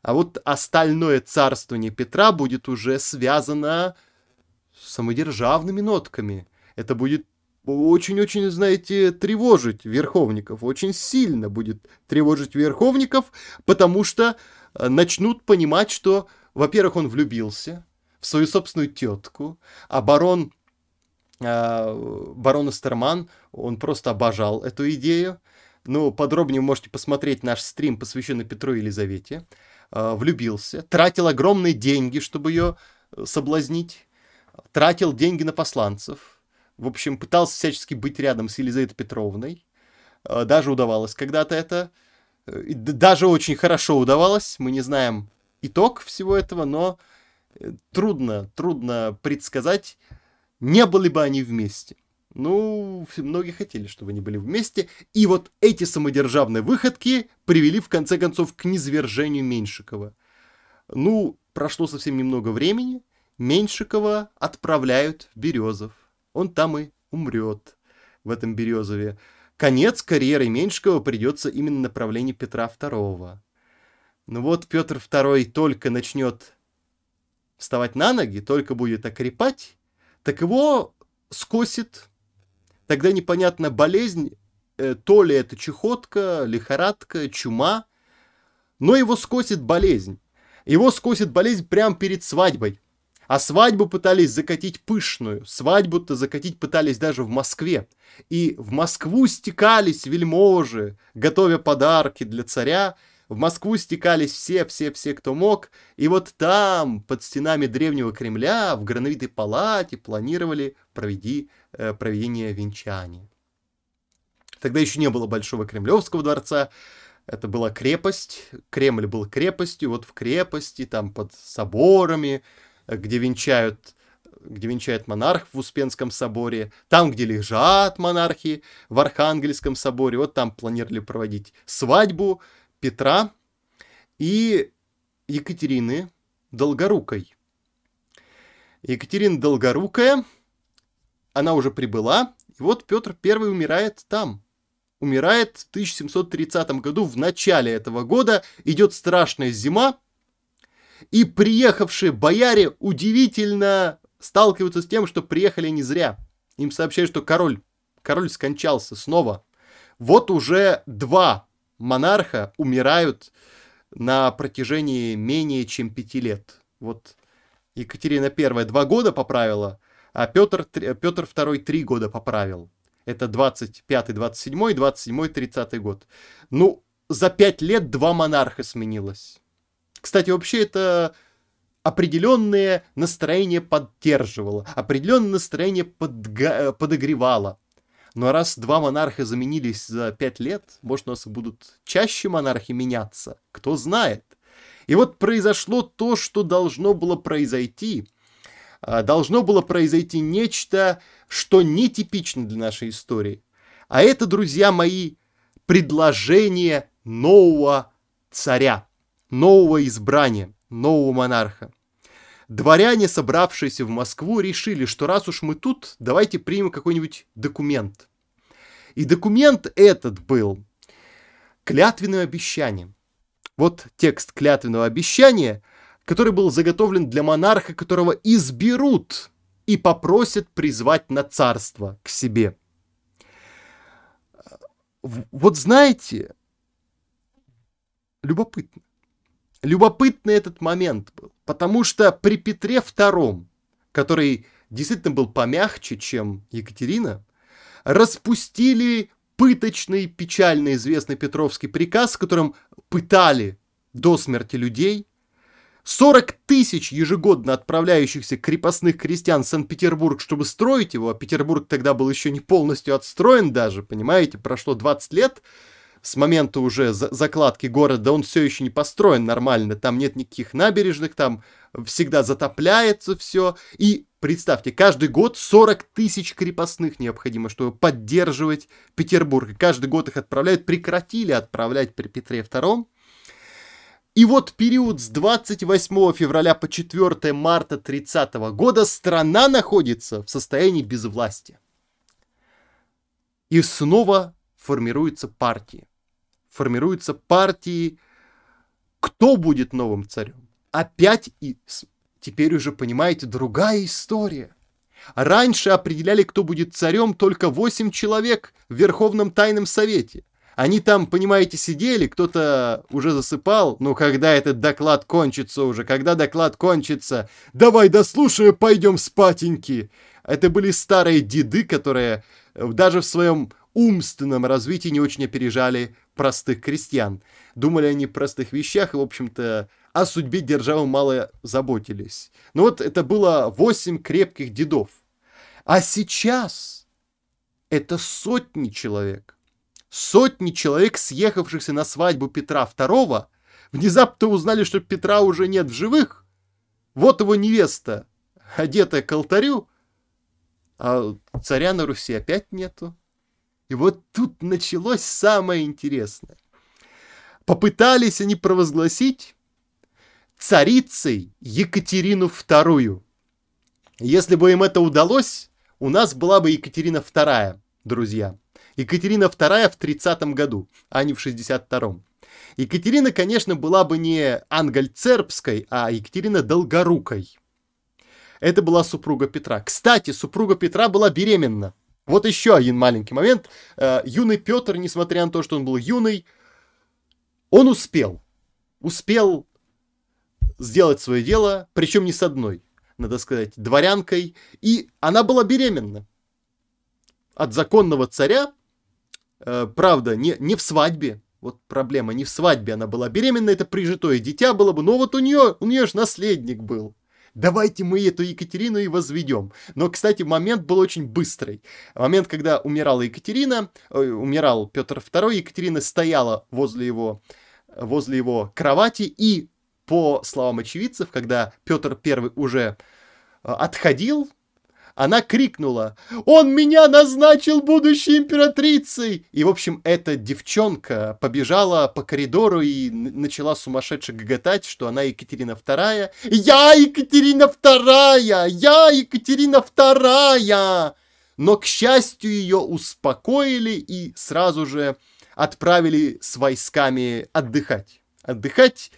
Speaker 1: А вот остальное царствование Петра будет уже связано с самодержавными нотками. Это будет очень-очень, знаете, тревожить верховников, очень сильно будет тревожить верховников, потому что начнут понимать, что, во-первых, он влюбился – в свою собственную тетку, а барон, э, а, барон Эстерман, он просто обожал эту идею. Ну, подробнее можете посмотреть наш стрим, посвященный Петру и Елизавете. Э, влюбился, тратил огромные деньги, чтобы ее э, соблазнить, тратил деньги на посланцев. В общем, пытался всячески быть рядом с Елизаветой Петровной. Э, даже удавалось когда-то это. Э, даже очень хорошо удавалось. Мы не знаем итог всего этого, но трудно, трудно предсказать, не были бы они вместе. Ну, многие хотели, чтобы они были вместе. И вот эти самодержавные выходки привели, в конце концов, к низвержению Меньшикова. Ну, прошло совсем немного времени, Меньшикова отправляют в Березов. Он там и умрет в этом Березове. Конец карьеры Меньшикова придется именно направлению Петра II. Ну вот Петр II только начнет вставать на ноги, только будет окрепать, так его скосит. Тогда непонятно, болезнь, э, то ли это чехотка, лихорадка, чума, но его скосит болезнь. Его скосит болезнь прямо перед свадьбой. А свадьбу пытались закатить пышную, свадьбу-то закатить пытались даже в Москве. И в Москву стекались вельможи, готовя подарки для царя, в Москву стекались все-все-все, кто мог, и вот там, под стенами древнего Кремля, в грановитой палате планировали проведи, э, проведение венчания. Тогда еще не было Большого Кремлевского дворца, это была крепость, Кремль был крепостью, вот в крепости, там под соборами, где венчают где венчает монарх в Успенском соборе, там, где лежат монархи в Архангельском соборе, вот там планировали проводить свадьбу, Петра и Екатерины Долгорукой. Екатерина Долгорукая, она уже прибыла, и вот Петр I умирает там. Умирает в 1730 году, в начале этого года, идет страшная зима, и приехавшие бояре удивительно сталкиваются с тем, что приехали не зря. Им сообщают, что король, король скончался снова. Вот уже два монарха умирают на протяжении менее чем пяти лет. Вот Екатерина I два года поправила, а Петр, Петр II три года поправил. Это 25, 27, 27, 30 год. Ну, за пять лет два монарха сменилось. Кстати, вообще это определенное настроение поддерживало, определенное настроение подга- подогревало. Но раз два монарха заменились за пять лет, может, у нас будут чаще монархи меняться, кто знает. И вот произошло то, что должно было произойти. А, должно было произойти нечто, что нетипично для нашей истории. А это, друзья мои, предложение нового царя, нового избрания, нового монарха дворяне, собравшиеся в Москву, решили, что раз уж мы тут, давайте примем какой-нибудь документ. И документ этот был клятвенное обещание. Вот текст клятвенного обещания, который был заготовлен для монарха, которого изберут и попросят призвать на царство к себе. Вот знаете, любопытно. Любопытный этот момент был. Потому что при Петре II, который действительно был помягче, чем Екатерина, распустили пыточный, печально известный Петровский приказ, которым пытали до смерти людей. 40 тысяч ежегодно отправляющихся крепостных крестьян в Санкт-Петербург, чтобы строить его, а Петербург тогда был еще не полностью отстроен даже, понимаете, прошло 20 лет – с момента уже за закладки города он все еще не построен нормально, там нет никаких набережных, там всегда затопляется все. И представьте, каждый год 40 тысяч крепостных необходимо, чтобы поддерживать Петербург. И каждый год их отправляют, прекратили отправлять при Петре II. И вот период с 28 февраля по 4 марта 30 года страна находится в состоянии безвластия. И снова формируются партии формируются партии, кто будет новым царем. Опять и теперь уже, понимаете, другая история. Раньше определяли, кто будет царем, только 8 человек в Верховном Тайном Совете. Они там, понимаете, сидели, кто-то уже засыпал, но когда этот доклад кончится уже, когда доклад кончится, давай дослушай, пойдем спатеньки. Это были старые деды, которые э, даже в своем умственном развитии не очень опережали простых крестьян. Думали они о простых вещах и, в общем-то, о судьбе державы мало заботились. Но ну вот это было восемь крепких дедов. А сейчас это сотни человек. Сотни человек, съехавшихся на свадьбу Петра II, внезапно узнали, что Петра уже нет в живых. Вот его невеста, одетая к алтарю, а царя на Руси опять нету. И вот тут началось самое интересное. Попытались они провозгласить царицей Екатерину II. Если бы им это удалось, у нас была бы Екатерина II, друзья. Екатерина II в 30 году, а не в 62-м. Екатерина, конечно, была бы не ангель а Екатерина Долгорукой. Это была супруга Петра. Кстати, супруга Петра была беременна. Вот еще один маленький момент. Э, юный Петр, несмотря на то, что он был юный, он успел. Успел сделать свое дело, причем не с одной, надо сказать, дворянкой. И она была беременна от законного царя, э, правда, не, не в свадьбе, вот проблема, не в свадьбе она была беременна, это прижитое дитя было бы, но вот у нее, у нее же наследник был давайте мы эту Екатерину и возведем. Но, кстати, момент был очень быстрый. Момент, когда умирала Екатерина, э, умирал Петр II, Екатерина стояла возле его, возле его кровати, и, по словам очевидцев, когда Петр I уже э, отходил, она крикнула «Он меня назначил будущей императрицей!» И, в общем, эта девчонка побежала по коридору и начала сумасшедше гоготать, что она Екатерина Вторая. «Я Екатерина Вторая! Я Екатерина Вторая!» Но, к счастью, ее успокоили и сразу же отправили с войсками отдыхать. Отдыхать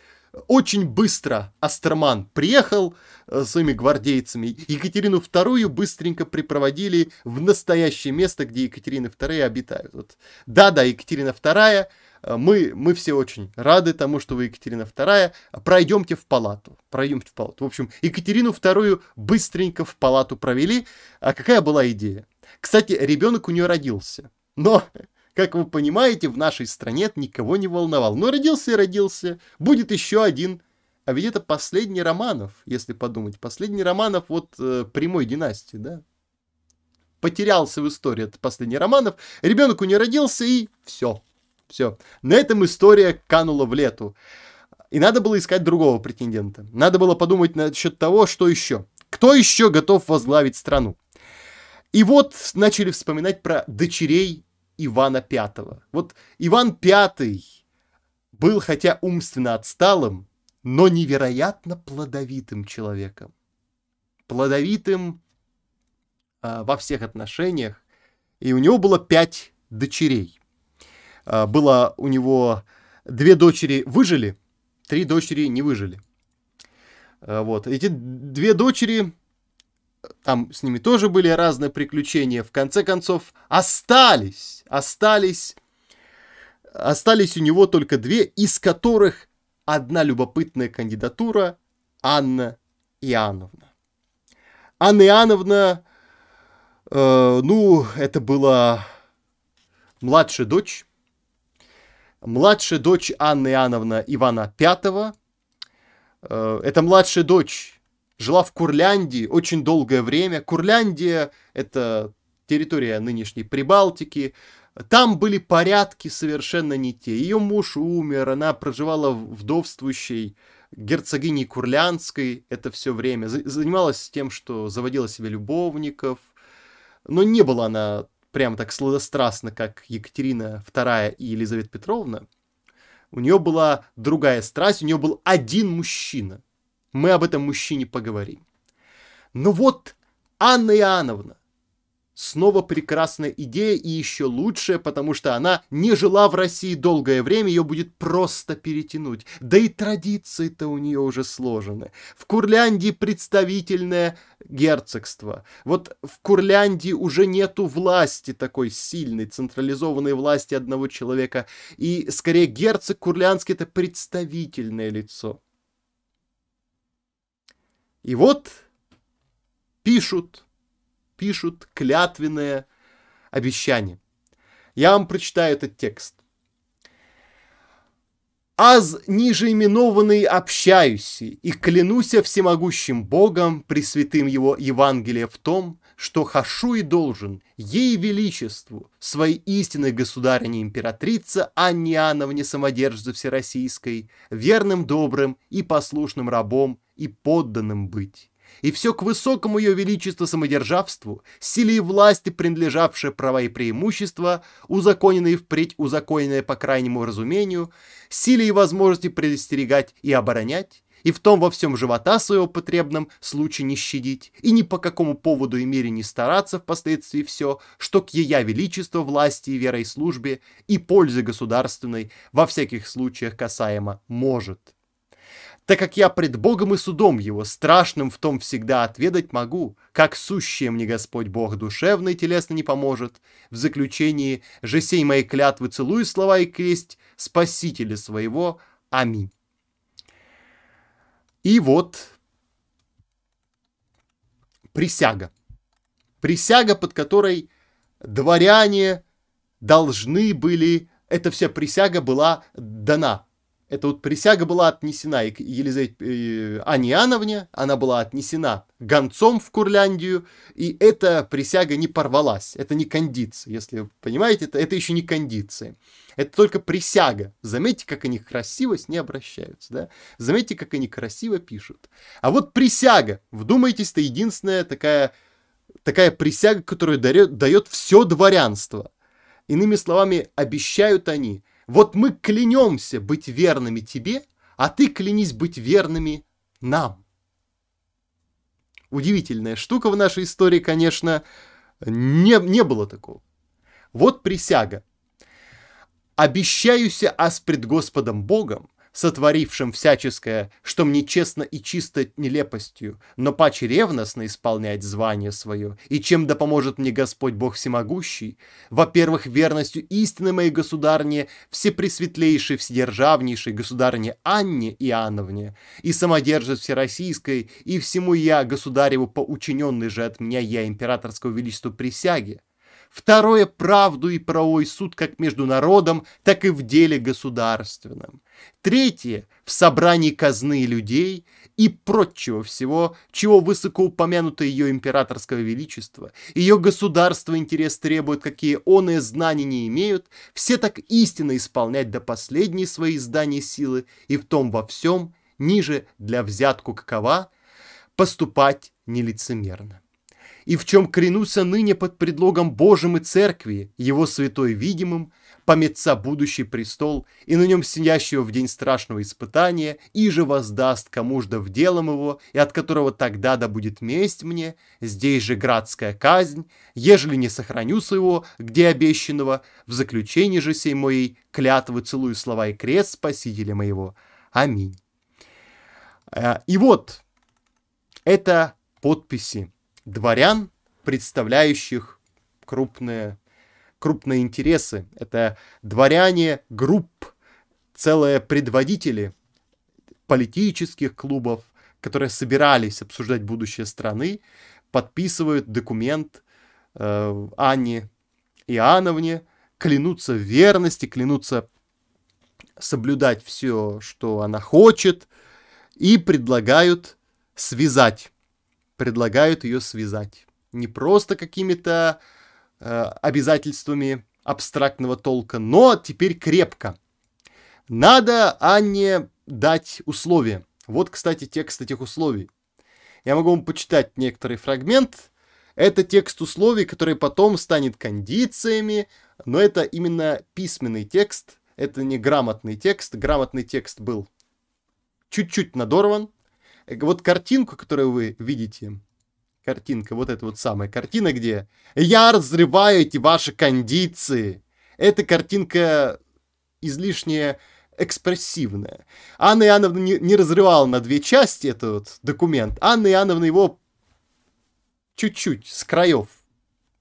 Speaker 1: очень быстро Астерман приехал, Э, своими гвардейцами, Екатерину II быстренько припроводили в настоящее место, где Екатерина II обитают. Вот. Да-да, Екатерина II, э, мы, мы все очень рады тому, что вы Екатерина II, пройдемте в палату, пройдемте в палату. В общем, Екатерину II быстренько в палату провели, а какая была идея? Кстати, ребенок у нее родился, но как вы понимаете, в нашей стране это никого не волновал. Но родился и родился. Будет еще один а ведь это последний Романов, если подумать. Последний Романов вот э, прямой династии, да? Потерялся в истории Это последний Романов. Ребенок у нее родился и все. Все. На этом история канула в лету. И надо было искать другого претендента. Надо было подумать насчет того, что еще. Кто еще готов возглавить страну? И вот начали вспоминать про дочерей Ивана Пятого. Вот Иван Пятый был хотя умственно отсталым, но невероятно плодовитым человеком. Плодовитым э, во всех отношениях. И у него было пять дочерей. Э, было у него две дочери выжили, три дочери не выжили. Э, вот. Эти две дочери, там с ними тоже были разные приключения, в конце концов остались, остались, остались у него только две, из которых одна любопытная кандидатура – Анна Иоанновна. Анна Иоанновна, э, ну, это была младшая дочь, младшая дочь Анны Иоанновна Ивана V. Э, это младшая дочь жила в Курляндии очень долгое время. Курляндия – это территория нынешней Прибалтики, там были порядки совершенно не те. Ее муж умер, она проживала вдовствующей герцогиней Курлянской это все время. Занималась тем, что заводила себе любовников. Но не была она прям так сладострастна, как Екатерина II и Елизавета Петровна. У нее была другая страсть, у нее был один мужчина. Мы об этом мужчине поговорим. Но вот Анна Иоанновна, Снова прекрасная идея и еще лучшая, потому что она не жила в России долгое время, ее будет просто перетянуть. Да и традиции-то у нее уже сложены. В Курляндии представительное герцогство. Вот в Курляндии уже нету власти такой сильной, централизованной власти одного человека. И скорее герцог курлянский это представительное лицо. И вот пишут пишут клятвенное обещание. Я вам прочитаю этот текст. «Аз ниже именованный общаюсь, и клянуся всемогущим Богом, пресвятым его Евангелие в том, что хашу и должен ей величеству, своей истинной государине императрица Анне Иоанновне Самодержце Всероссийской, верным, добрым и послушным рабом и подданным быть и все к высокому ее величеству самодержавству, силе и власти, принадлежавшие права и преимущества, узаконенные впредь узаконенные по крайнему разумению, силе и возможности предостерегать и оборонять, и в том во всем живота своего потребном случае не щадить, и ни по какому поводу и мере не стараться впоследствии все, что к ея величеству власти и верой службе и пользе государственной во всяких случаях касаемо может так как я пред Богом и судом его, страшным в том всегда отведать могу, как сущее мне Господь Бог душевно и телесно не поможет. В заключении же сей моей клятвы целую слова и кресть Спасителя своего. Аминь. И вот присяга. Присяга, под которой дворяне должны были, эта вся присяга была дана это вот присяга была отнесена Елизавете э, Аниановне, она была отнесена гонцом в Курляндию, и эта присяга не порвалась, это не кондиция, если вы понимаете, это, это еще не кондиция, это только присяга. Заметьте, как они красиво с ней обращаются, да? Заметьте, как они красиво пишут. А вот присяга, вдумайтесь, это единственная такая, такая присяга, которую дает, дает все дворянство. Иными словами, обещают они – вот мы клянемся быть верными тебе, а ты клянись быть верными нам. Удивительная штука в нашей истории, конечно, не, не было такого. Вот присяга. Обещаюся аз пред Господом Богом, сотворившим всяческое, что мне честно и чисто нелепостью, но паче ревностно исполнять звание свое, и чем да поможет мне Господь Бог Всемогущий, во-первых, верностью истины моей государне, всепресветлейшей, вседержавнейшей государни Анне Иоанновне, и самодержит всероссийской, и всему я, государеву, поучиненный же от меня я императорского величества присяге. Второе – правду и правой суд как между народом, так и в деле государственном. Третье – в собрании казны людей и прочего всего, чего высокоупомянуто ее императорского величества, ее государство интерес требует, какие он и знания не имеют, все так истинно исполнять до последней своей издания силы и в том во всем, ниже для взятку какова, поступать нелицемерно и в чем кренуся ныне под предлогом Божьим и Церкви, его святой видимым, пометца будущий престол и на нем сидящего в день страшного испытания, и же воздаст кому жда в делом его, и от которого тогда да будет месть мне, здесь же градская казнь, ежели не сохраню своего, где обещанного, в заключении же сей моей клятвы целую слова и крест Спасителя моего. Аминь. Э, и вот, это подписи дворян, представляющих крупные, крупные интересы. Это дворяне групп, целые предводители политических клубов, которые собирались обсуждать будущее страны, подписывают документ э, Анне Иоанновне, клянутся в верности, клянутся соблюдать все, что она хочет, и предлагают связать предлагают ее связать. Не просто какими-то э, обязательствами абстрактного толка, но теперь крепко. Надо Анне дать условия. Вот, кстати, текст этих условий. Я могу вам почитать некоторый фрагмент. Это текст условий, который потом станет кондициями, но это именно письменный текст, это не грамотный текст. Грамотный текст был чуть-чуть надорван, Э, вот картинку, которую вы видите, картинка, вот эта вот самая картина, где я разрываю эти ваши кондиции. Эта картинка излишне экспрессивная. Анна Иоанновна не, не разрывала на две части этот документ. Анна Иоанновна его чуть-чуть с краев.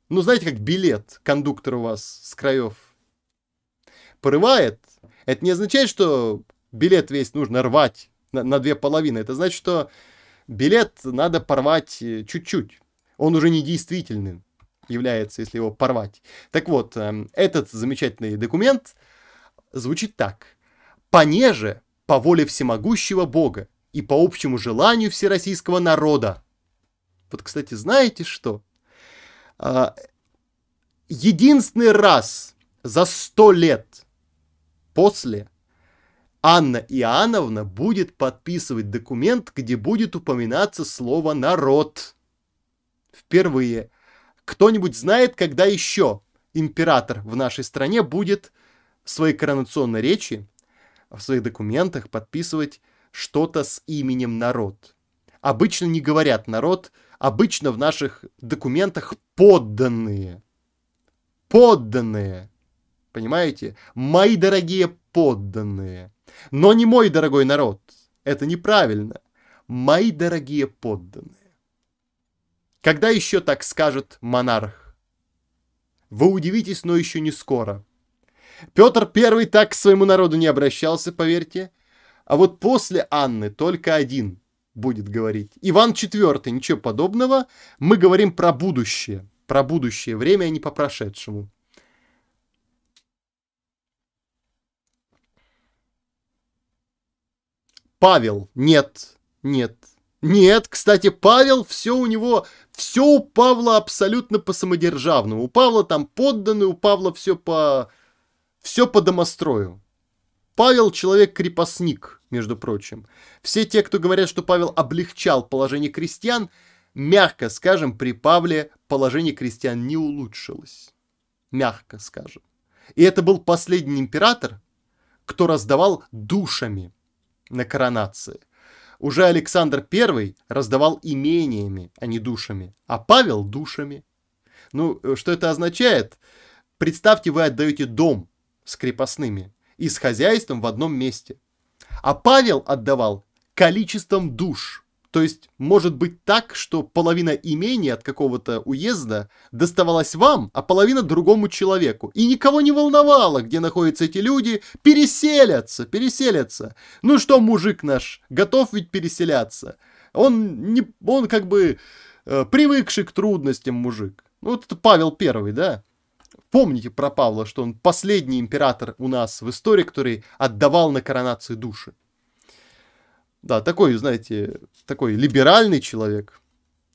Speaker 1: Ну, знаете, как билет кондуктор у вас с краев порывает. Это не означает, что билет весь нужно рвать на, на две половины. Это значит, что билет надо порвать э, чуть-чуть. Он уже недействительным является, если его порвать. Так вот, эм, этот замечательный документ звучит так. «Понеже по воле всемогущего Бога и по общему желанию всероссийского народа». Вот, кстати, знаете что? А, единственный раз за сто лет после Анна Иоанновна будет подписывать документ, где будет упоминаться слово «народ». Впервые. Кто-нибудь знает, когда еще император в нашей стране будет в своей коронационной речи, в своих документах подписывать что-то с именем «народ». Обычно не говорят «народ», обычно в наших документах «подданные». Подданные. Понимаете? Мои дорогие подданные. Но не мой дорогой народ, это неправильно, мои дорогие подданные. Когда еще так скажет монарх? Вы удивитесь, но еще не скоро. Петр первый так к своему народу не обращался, поверьте. А вот после Анны только один будет говорить. Иван IV, ничего подобного. Мы говорим про будущее. Про будущее время, а не по прошедшему. Павел, нет, нет, нет, кстати, Павел, все у него, все у Павла абсолютно по самодержавному. У Павла там подданный, у Павла все по, все по домострою. Павел человек-крепостник, между прочим. Все те, кто говорят, что Павел облегчал положение крестьян, мягко скажем, при Павле положение крестьян не улучшилось. Мягко скажем. И это был последний император, кто раздавал душами на коронации. Уже Александр I раздавал имениями, а не душами, а Павел душами. Ну, э, что это означает? Представьте, вы отдаете дом с крепостными и с хозяйством в одном месте. А Павел отдавал количеством душ – то есть может быть так, что половина имения от какого-то уезда доставалась вам, а половина другому человеку. И никого не волновало, где находятся эти люди. Переселятся, переселятся. Ну что, мужик наш, готов ведь переселяться? Он, не, он как бы э, привыкший к трудностям мужик. Ну, вот это Павел Первый, да? Помните про Павла, что он последний император у нас в истории, который отдавал на коронацию души. Да, такой, знаете, такой либеральный человек,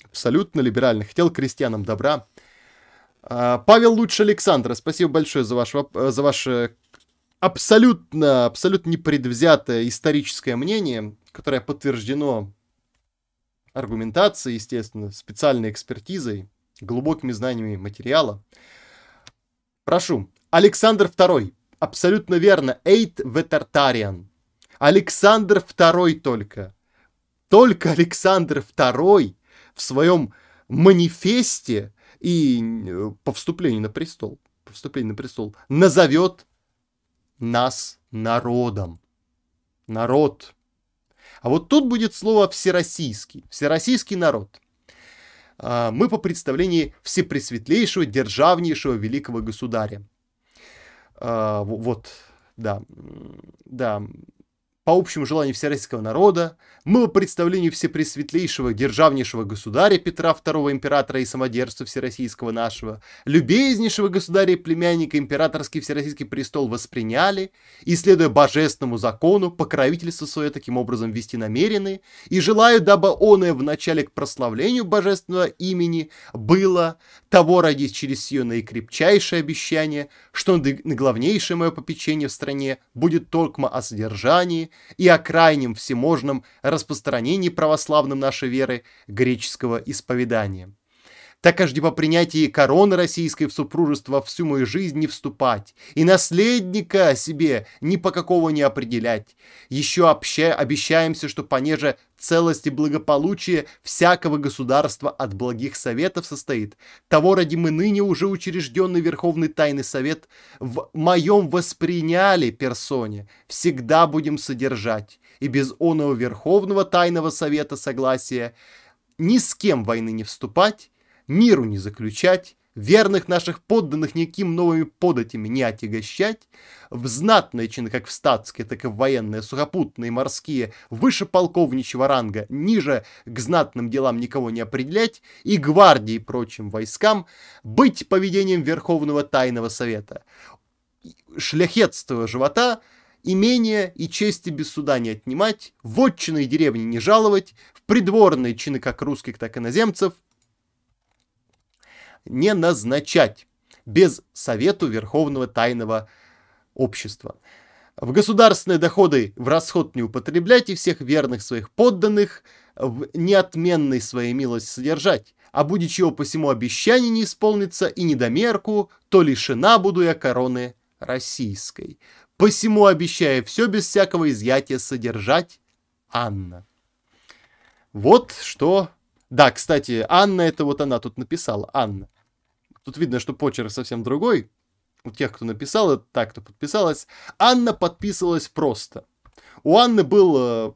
Speaker 1: абсолютно либеральный, хотел крестьянам добра. А, Павел Лучше Александра, спасибо большое за, ваш, за ваше абсолютно, абсолютно непредвзятое историческое мнение, которое подтверждено аргументацией, естественно, специальной экспертизой, глубокими знаниями материала. Прошу. Александр II. Абсолютно верно. Эйт Ветертариан. Александр II только. Только Александр II в своем манифесте и э, по вступлению на престол, по вступлению на престол назовет нас народом. Народ. А вот тут будет слово всероссийский, всероссийский народ. А, мы по представлению всепресветлейшего, державнейшего великого государя. А, вот, да, да, по общему желанию всероссийского народа, мы по представлению всепресветлейшего, державнейшего государя Петра II императора и самодержца всероссийского нашего, любезнейшего государя и племянника императорский всероссийский престол восприняли и, следуя божественному закону, покровительство свое таким образом вести намерены, и желаю, дабы оное в начале к прославлению божественного имени было того ради через сие наикрепчайшее обещание, что на главнейшее мое попечение в стране будет только о содержании, и о крайнем всеможном распространении православным нашей веры греческого исповедания так аж по принятии короны российской в супружество всю мою жизнь не вступать, и наследника себе ни по какого не определять. Еще обща... обещаемся, что понеже целость и благополучие всякого государства от благих советов состоит, того ради мы ныне уже учрежденный Верховный Тайный Совет в моем восприняли персоне, всегда будем содержать, и без оного Верховного Тайного Совета согласия ни с кем войны не вступать, миру не заключать, верных наших подданных никаким новыми податями не отягощать, в знатные чины, как в статские, так и в военные, сухопутные, морские, выше полковничьего ранга, ниже к знатным делам никого не определять, и гвардии и прочим войскам быть поведением Верховного Тайного Совета. Шляхетство живота имение и чести без суда не отнимать, вотчины и деревни не жаловать, в придворные чины как русских, так и наземцев не назначать без Совету Верховного Тайного Общества. В государственные доходы в расход не употреблять и всех верных своих подданных в неотменной своей милость содержать. А будет чего посему обещание не исполнится и недомерку, то лишена буду я короны российской. Посему обещая все без всякого изъятия содержать, Анна. Вот что... Да, кстати, Анна, это вот она тут написала, Анна. Тут видно, что почерк совсем другой. У тех, кто написал это, так, кто подписалась. Анна подписывалась просто. У Анны был э,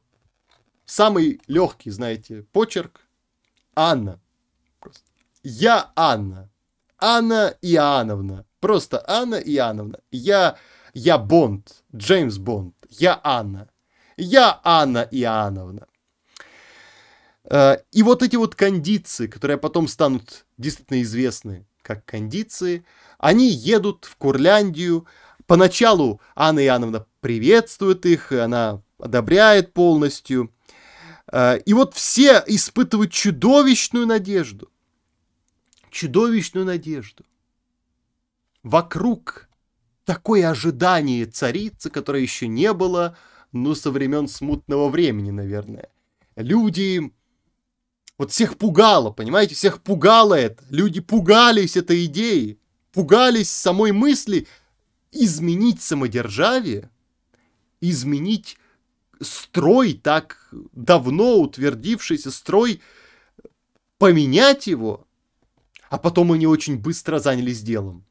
Speaker 1: самый легкий, знаете, почерк. Анна. Просто. Я Анна. Анна Иоанновна. Просто Анна Иоанновна. Я, я Бонд. Джеймс Бонд. Я Анна. Я Анна Иоанновна. Э, и вот эти вот кондиции, которые потом станут действительно известны, как кондиции, они едут в Курляндию. Поначалу Анна Иоанновна приветствует их, она одобряет полностью. Э, и вот все испытывают чудовищную надежду. Чудовищную надежду. Вокруг такое ожидание царицы, которое еще не было, ну, со времен смутного времени, наверное. Люди вот всех пугало, понимаете, всех пугало это. Люди пугались этой идеи, пугались самой мысли изменить самодержавие, изменить строй, так давно утвердившийся строй, поменять его, а потом они очень быстро занялись делом.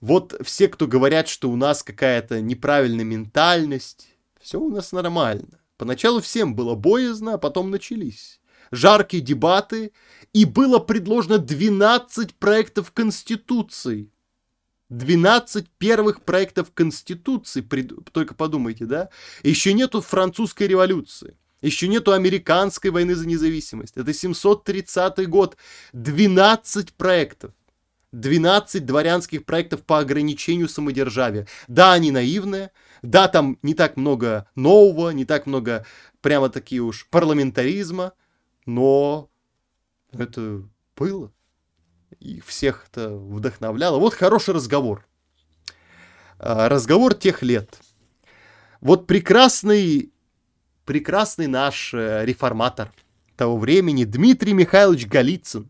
Speaker 1: Вот все, кто говорят, что у нас какая-то неправильная ментальность, все у нас нормально. Поначалу всем было боязно, а потом начались жаркие дебаты, и было предложено 12 проектов Конституции. 12 первых проектов Конституции, только подумайте, да? Еще нету французской революции. Еще нету американской войны за независимость. Это 730 год. 12 проектов. 12 дворянских проектов по ограничению самодержавия. Да, они наивные, да, там не так много нового, не так много прямо такие уж парламентаризма, но это было. И всех это вдохновляло. Вот хороший разговор. А, разговор тех лет. Вот прекрасный, прекрасный наш э, реформатор того времени Дмитрий Михайлович Голицын.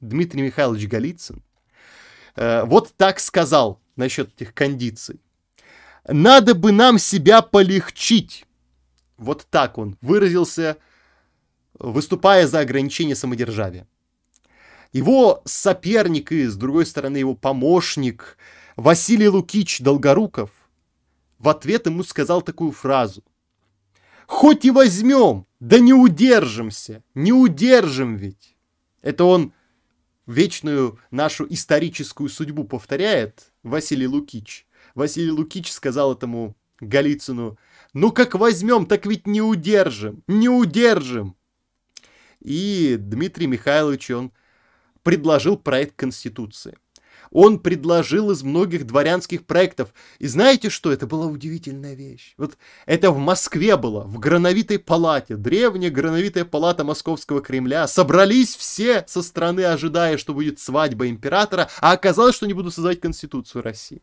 Speaker 1: Дмитрий Михайлович Голицын. Э, вот так сказал насчет этих кондиций. Надо бы нам себя полегчить. Вот так он выразился выступая за ограничение самодержавия. Его соперник и, с другой стороны, его помощник Василий Лукич Долгоруков в ответ ему сказал такую фразу. «Хоть и возьмем, да не удержимся, не удержим ведь!» Это он вечную нашу историческую судьбу повторяет Василий Лукич. Василий Лукич сказал этому Голицыну, «Ну как возьмем, так ведь не удержим, не удержим!» и Дмитрий Михайлович, он предложил проект Конституции. Он предложил из многих дворянских проектов. И знаете что? Это была удивительная вещь. Вот это в Москве было, в Грановитой палате, древняя Грановитая палата Московского Кремля. Собрались все со стороны, ожидая, что будет свадьба императора, а оказалось, что они будут создавать Конституцию России.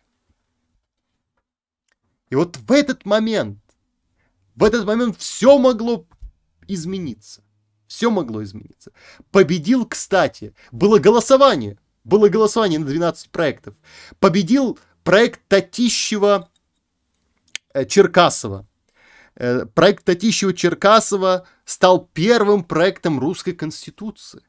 Speaker 1: И вот в этот момент, в этот момент все могло измениться. Все могло измениться. Победил, кстати, было голосование. Было голосование на 12 проектов. Победил проект Татищева э, Черкасова. Э, проект Татищева Черкасова стал первым проектом русской конституции.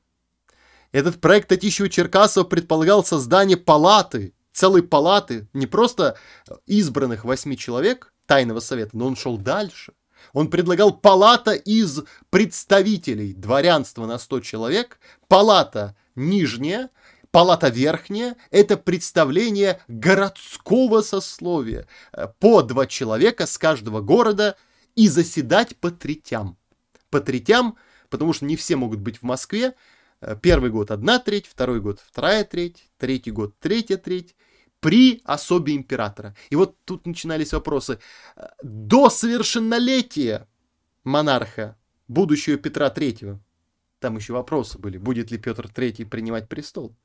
Speaker 1: Этот проект Татищева Черкасова предполагал создание палаты, целой палаты, не просто э, избранных восьми человек тайного совета, но он шел дальше. Он предлагал палата из представителей дворянства на 100 человек, палата нижняя, палата верхняя – это представление городского сословия. Э, по два человека с каждого города и заседать по третям. По третям, потому что не все могут быть в Москве. Э, первый год одна треть, второй год вторая треть, третий год третья треть – при особе императора. И вот тут начинались вопросы. Э, до совершеннолетия монарха, будущего Петра III, там еще вопросы были, будет ли Петр III принимать престол,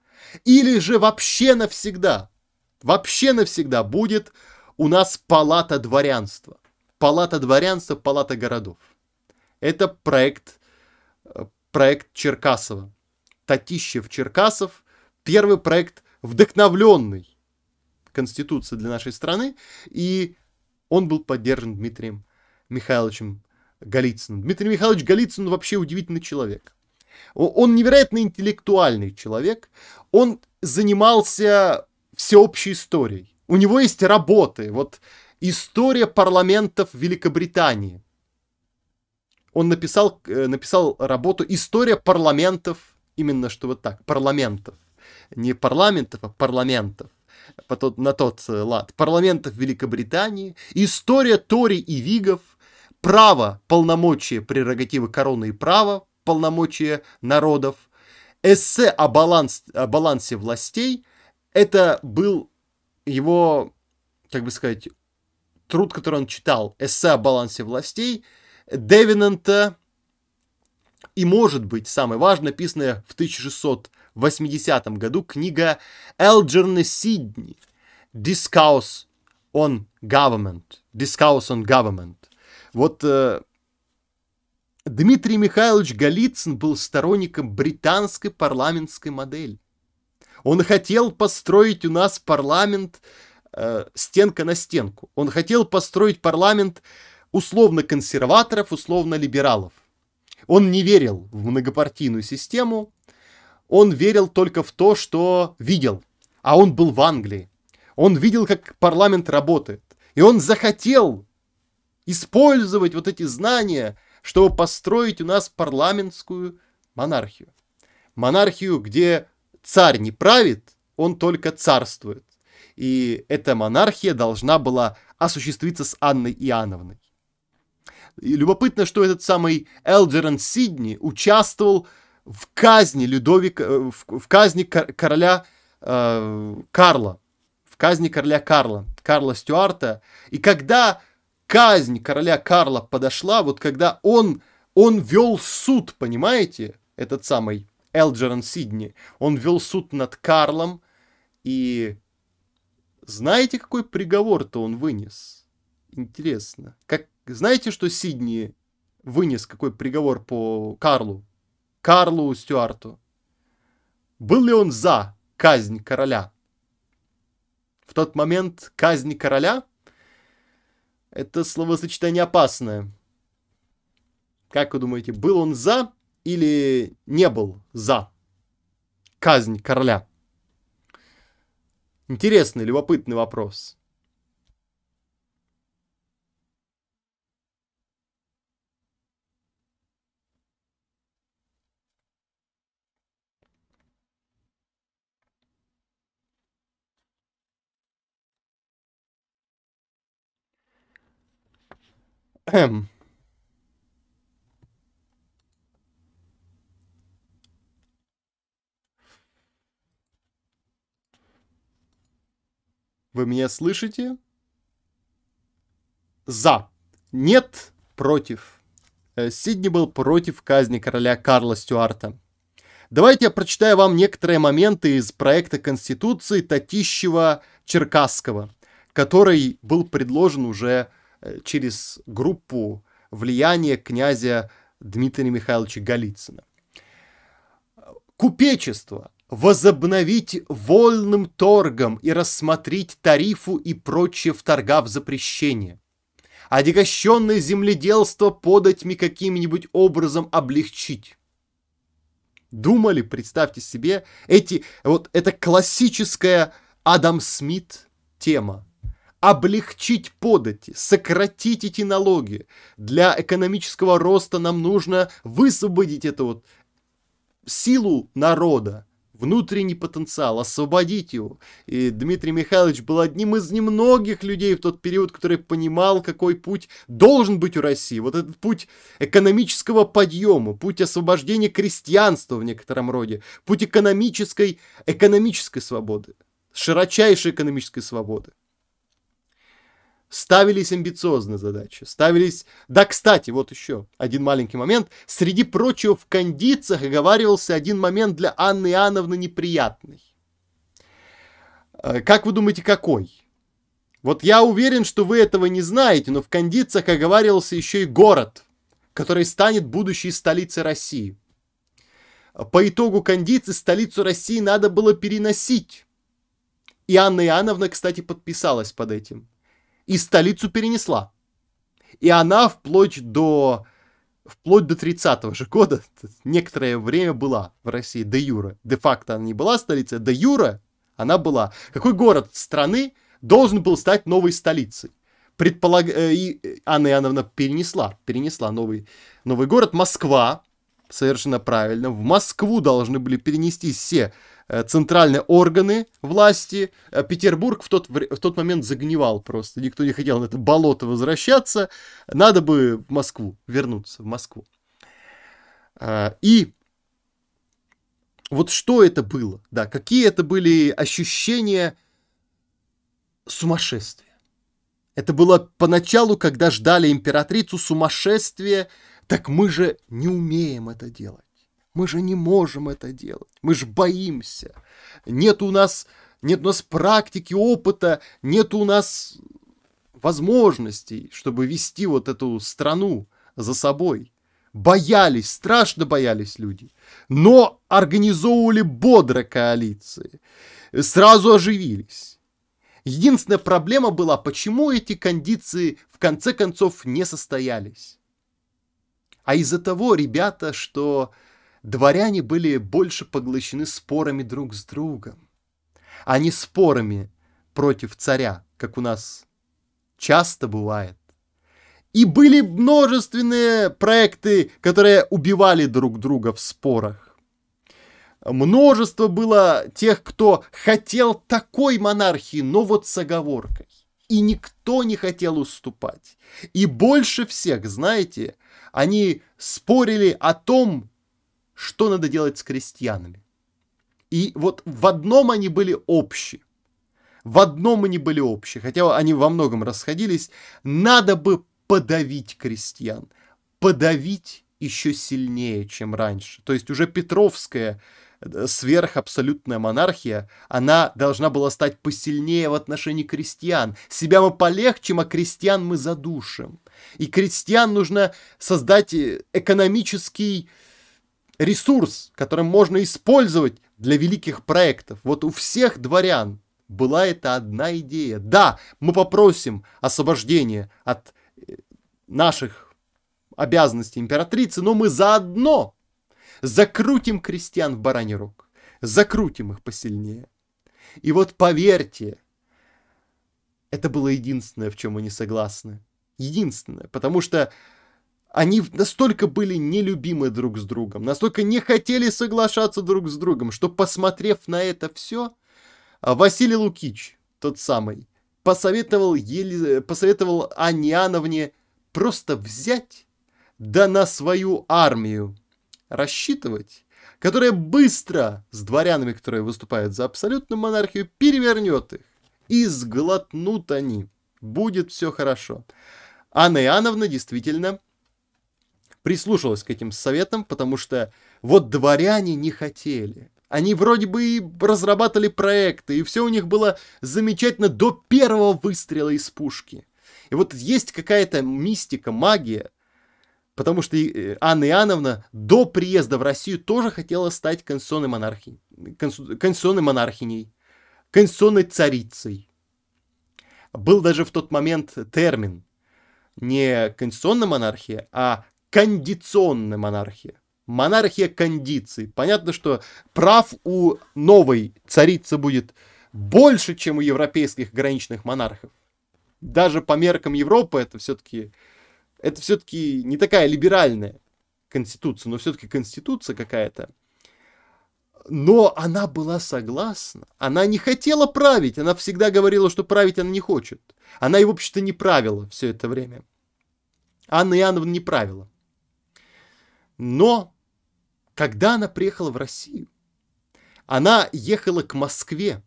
Speaker 1: или же вообще навсегда, вообще навсегда будет у нас палата дворянства. Палата дворянства, палата городов. Это проект, э, проект Черкасова. Татищев Черкасов, первый проект, вдохновленный конституция для нашей страны, и он был поддержан Дмитрием Михайловичем Голицыным. Дмитрий Михайлович Голицын вообще удивительный человек. Он невероятно интеллектуальный человек. Он занимался всеобщей историей. У него есть работы. Вот история парламентов Великобритании. Он написал, э, написал работу «История парламентов», именно что вот так, парламентов. Не парламентов, а парламентов по тот, на тот э, лад парламентов Великобритании, история Тори и Вигов, право, полномочия, прерогативы короны и право полномочия народов, эссе о, баланс, о балансе властей, это был его, как бы сказать, труд, который он читал, эссе о балансе властей, Девинанта, и, может быть, самое важное, написанное в 1600 в 80 году книга Элджерна Сидни «Discourse on Government». «Discourse on Government». Вот э, Дмитрий Михайлович Голицын был сторонником британской парламентской модели. Он хотел построить у нас парламент э, стенка на стенку. Он хотел построить парламент условно консерваторов, условно либералов. Он не верил в многопартийную систему, он верил только в то, что видел. А он был в Англии. Он видел, как парламент работает. И он захотел использовать вот эти знания, чтобы построить у нас парламентскую монархию. Монархию, где царь не правит, он только царствует. И эта монархия должна была осуществиться с Анной Иоанновной. И любопытно, что этот самый Элджерон Сидни участвовал в казни Людовика, э, в, в казни короля э, Карла, в казни короля Карла, Карла Стюарта. И когда казнь короля Карла подошла, вот когда он, он вел суд, понимаете, этот самый Элджерон Сидни, он вел суд над Карлом, и знаете, какой приговор-то он вынес? Интересно. Как, знаете, что Сидни вынес какой приговор по Карлу? Карлу Стюарту. Был ли он за казнь короля? В тот момент казнь короля – это словосочетание опасное. Как вы думаете, был он за или не был за казнь короля? Интересный, любопытный вопрос. Вы меня слышите? За. Нет, против. Э, Сидни был против казни короля Карла Стюарта. Давайте я прочитаю вам некоторые моменты из проекта Конституции Татищева-Черкасского, который был предложен уже Э, через группу влияния князя Дмитрия Михайловича Голицына. Купечество возобновить вольным торгом и рассмотреть тарифу и прочее в торгах запрещение. Одегощенное земледелство податьми каким-нибудь образом облегчить думали, представьте себе, эти, вот это классическая Адам Смит тема облегчить подати, сократить эти налоги. Для экономического роста нам нужно высвободить эту вот силу народа, внутренний потенциал, освободить его. И Дмитрий Михайлович был одним из немногих людей в тот период, который понимал, какой путь должен быть у России. Вот этот путь экономического подъема, путь освобождения крестьянства в некотором роде, путь экономической, экономической свободы, широчайшей экономической свободы ставились амбициозные задачи, ставились... Да, кстати, вот еще один маленький момент. Среди прочего в кондицах оговаривался один момент для Анны Иоанновны неприятный. Э, как вы думаете, какой? Вот я уверен, что вы этого не знаете, но в кондицах оговаривался еще и город, который станет будущей столицей России. По итогу кондиции столицу России надо было переносить. И Анна Иоанновна, кстати, подписалась под этим и столицу перенесла. И она вплоть до вплоть до 30-го же года некоторое время была в России де юра. Де-факто она не была столицей, а де юра она была. Какой город страны должен был стать новой столицей? Предполаг... Э, и Анна Иоанновна перенесла, перенесла новый, новый город, Москва, совершенно правильно. В Москву должны были перенести все Э, центральные органы власти. Э, Петербург в тот, в тот момент загнивал просто. Никто не хотел на это болото возвращаться. Надо бы в Москву вернуться, в Москву. Э, и вот что это было, да, какие это были ощущения сумасшествия. Это было поначалу, когда ждали императрицу сумасшествие, так мы же не умеем это делать. Мы же не можем это делать. Мы же боимся. Нет у нас, нет у нас практики, опыта, нет у нас возможностей, чтобы вести вот эту страну за собой. Боялись, страшно боялись люди, но организовывали бодро коалиции, сразу оживились. Единственная проблема была, почему эти кондиции в конце концов не состоялись. А из-за того, ребята, что Дворяне были больше поглощены спорами друг с другом, а не спорами против царя, как у нас часто бывает. И были множественные проекты, которые убивали друг друга в спорах. Множество было тех, кто хотел такой монархии, но вот с оговоркой. И никто не хотел уступать. И больше всех, знаете, они спорили о том, что надо делать с крестьянами. И вот в одном они были общи. В одном они были общи, хотя они во многом расходились. Надо бы подавить крестьян. Подавить еще сильнее, чем раньше. То есть уже Петровская э, сверхабсолютная монархия, она должна была стать посильнее в отношении крестьян. Себя мы полегчим, а крестьян мы задушим. И крестьян нужно создать э, экономический ресурс, который можно использовать для великих проектов. Вот у всех дворян была эта одна идея. Да, мы попросим освобождения от э, наших обязанностей императрицы, но мы заодно закрутим крестьян в бараний рог, закрутим их посильнее. И вот поверьте, это было единственное, в чем мы не согласны. Единственное, потому что они настолько были нелюбимы друг с другом, настолько не хотели соглашаться друг с другом, что, посмотрев на это все, а, Василий Лукич, тот самый, посоветовал, Ели... посоветовал Аниановне просто взять, да на свою армию рассчитывать, которая быстро с дворянами, которые выступают за абсолютную монархию, перевернет их. И сглотнут они. Будет все хорошо. Анна Иоанновна действительно прислушалась к этим советам, потому что вот дворяне не хотели. Они вроде бы и разрабатывали проекты, и все у них было замечательно до первого выстрела из пушки. И вот есть какая-то мистика, магия, потому что э, Анна Иоанновна до приезда в Россию тоже хотела стать конституционной монархиней, конституционной, монархиней, конституционной царицей. Был даже в тот момент термин не конституционная монархия, а кондиционная монархия. Монархия кондиции. Понятно, что прав у новой царицы будет больше, чем у европейских граничных монархов. Даже по меркам Европы это все-таки это все-таки не такая либеральная конституция, но все-таки конституция какая-то. Но она была согласна. Она не хотела править. Она всегда говорила, что править она не хочет. Она и, в общем-то, не правила все это время. Анна Иоанновна не правила. Но когда она приехала в Россию, она ехала к Москве,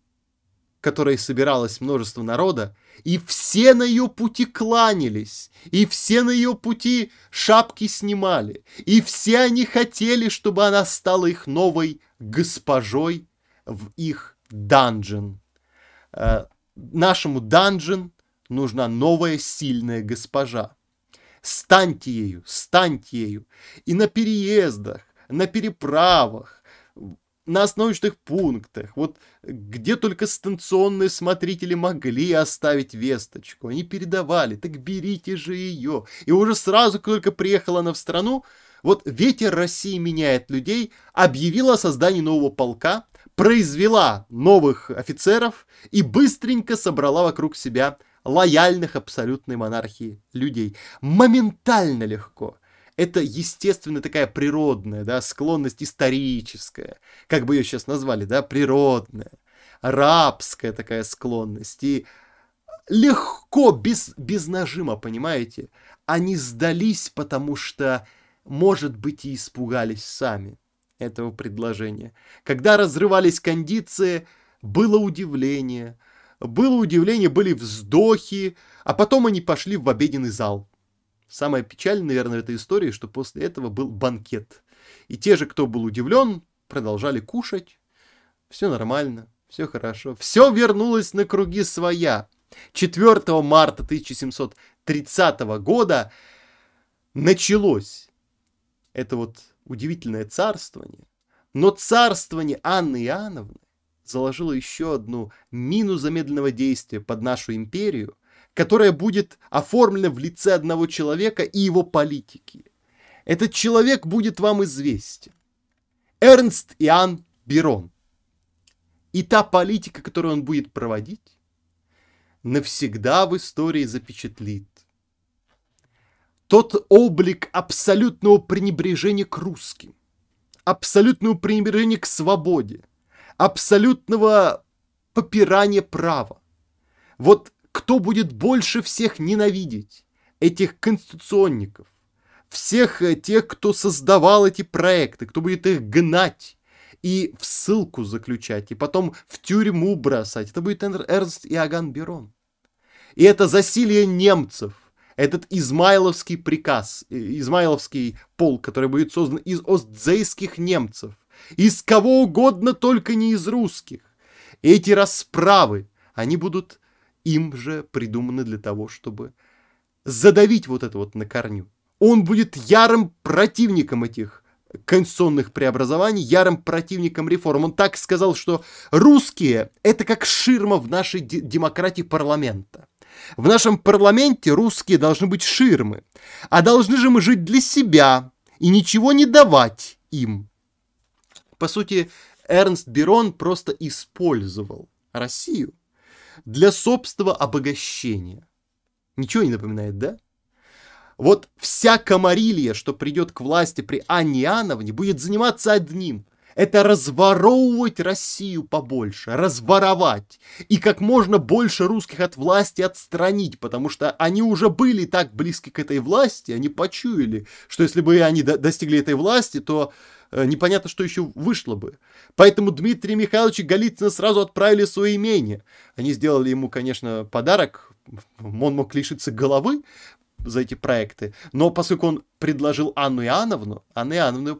Speaker 1: в которой собиралось множество народа, и все на ее пути кланялись, и все на ее пути шапки снимали, и все они хотели, чтобы она стала их новой госпожой в их данжен. Э, нашему данжен нужна новая сильная госпожа станьте ею, станьте ею. И на переездах, на переправах, на остановочных пунктах, вот где только станционные смотрители могли оставить весточку, они передавали, так берите же ее. И уже сразу, как только приехала она в страну, вот ветер России меняет людей, объявила о создании нового полка, произвела новых офицеров и быстренько собрала вокруг себя лояльных абсолютной монархии людей. Моментально легко. Это, естественно, такая природная, да, склонность историческая, как бы ее сейчас назвали, да, природная, рабская такая склонность. И легко, без, без нажима, понимаете? Они сдались, потому что, может быть, и испугались сами этого предложения. Когда разрывались кондиции, было удивление – было удивление, были вздохи, а потом они пошли в обеденный зал. Самое печальное, наверное, в этой истории, что после этого был банкет. И те же, кто был удивлен, продолжали кушать. Все нормально, все хорошо. Все вернулось на круги своя. 4 марта 1730 года началось это вот удивительное царствование. Но царствование Анны Иоанновны заложила еще одну мину замедленного действия под нашу империю, которая будет оформлена в лице одного человека и его политики. Этот человек будет вам известен. Эрнст Иоанн Берон. И та политика, которую он будет проводить, навсегда в истории запечатлит тот облик абсолютного пренебрежения к русским, абсолютного пренебрежения к свободе, абсолютного попирания права. Вот кто будет больше всех ненавидеть этих конституционников, всех э, тех, кто создавал эти проекты, кто будет их гнать и в ссылку заключать, и потом в тюрьму бросать. Это будет Эрнст Иоганн Берон. И это засилие немцев, этот измайловский приказ, э, измайловский полк, который будет создан из остзейских немцев – из кого угодно, только не из русских. Эти расправы, они будут им же придуманы для того, чтобы задавить вот это вот на корню. Он будет ярым противником этих конституционных преобразований, ярым противником реформ. Он так сказал, что русские – это как ширма в нашей демократии парламента. В нашем парламенте русские должны быть ширмы, а должны же мы жить для себя и ничего не давать им. По сути, Эрнст Берон просто использовал Россию для собственного обогащения. Ничего не напоминает, да? Вот вся комарилья, что придет к власти при Анне Иоанновне, будет заниматься одним это разворовывать Россию побольше, разворовать. И как можно больше русских от власти отстранить, потому что они уже были так близки к этой власти, они почуяли, что если бы они до достигли этой власти, то э, непонятно, что еще вышло бы. Поэтому Дмитрия Михайловича Голицына сразу отправили в свое имение. Они сделали ему, конечно, подарок, он мог лишиться головы за эти проекты, но поскольку он предложил Анну Иоанновну, Анна Иоанновна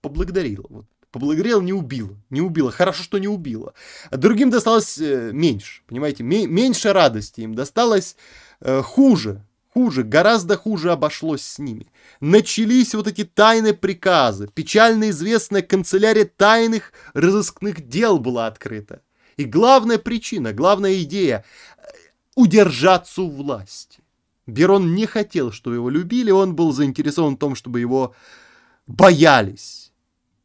Speaker 1: поблагодарила. Вот, поблагодарила, не убила. Не убило, Хорошо, что не убило, А другим досталось э, меньше. Понимаете, М- меньше радости им досталось э, хуже. Хуже, гораздо хуже обошлось с ними. Начались вот эти тайные приказы. Печально известная канцелярия тайных разыскных дел была открыта. И главная причина, главная идея э, – удержаться у власти. Берон не хотел, чтобы его любили, он был заинтересован в том, чтобы его боялись.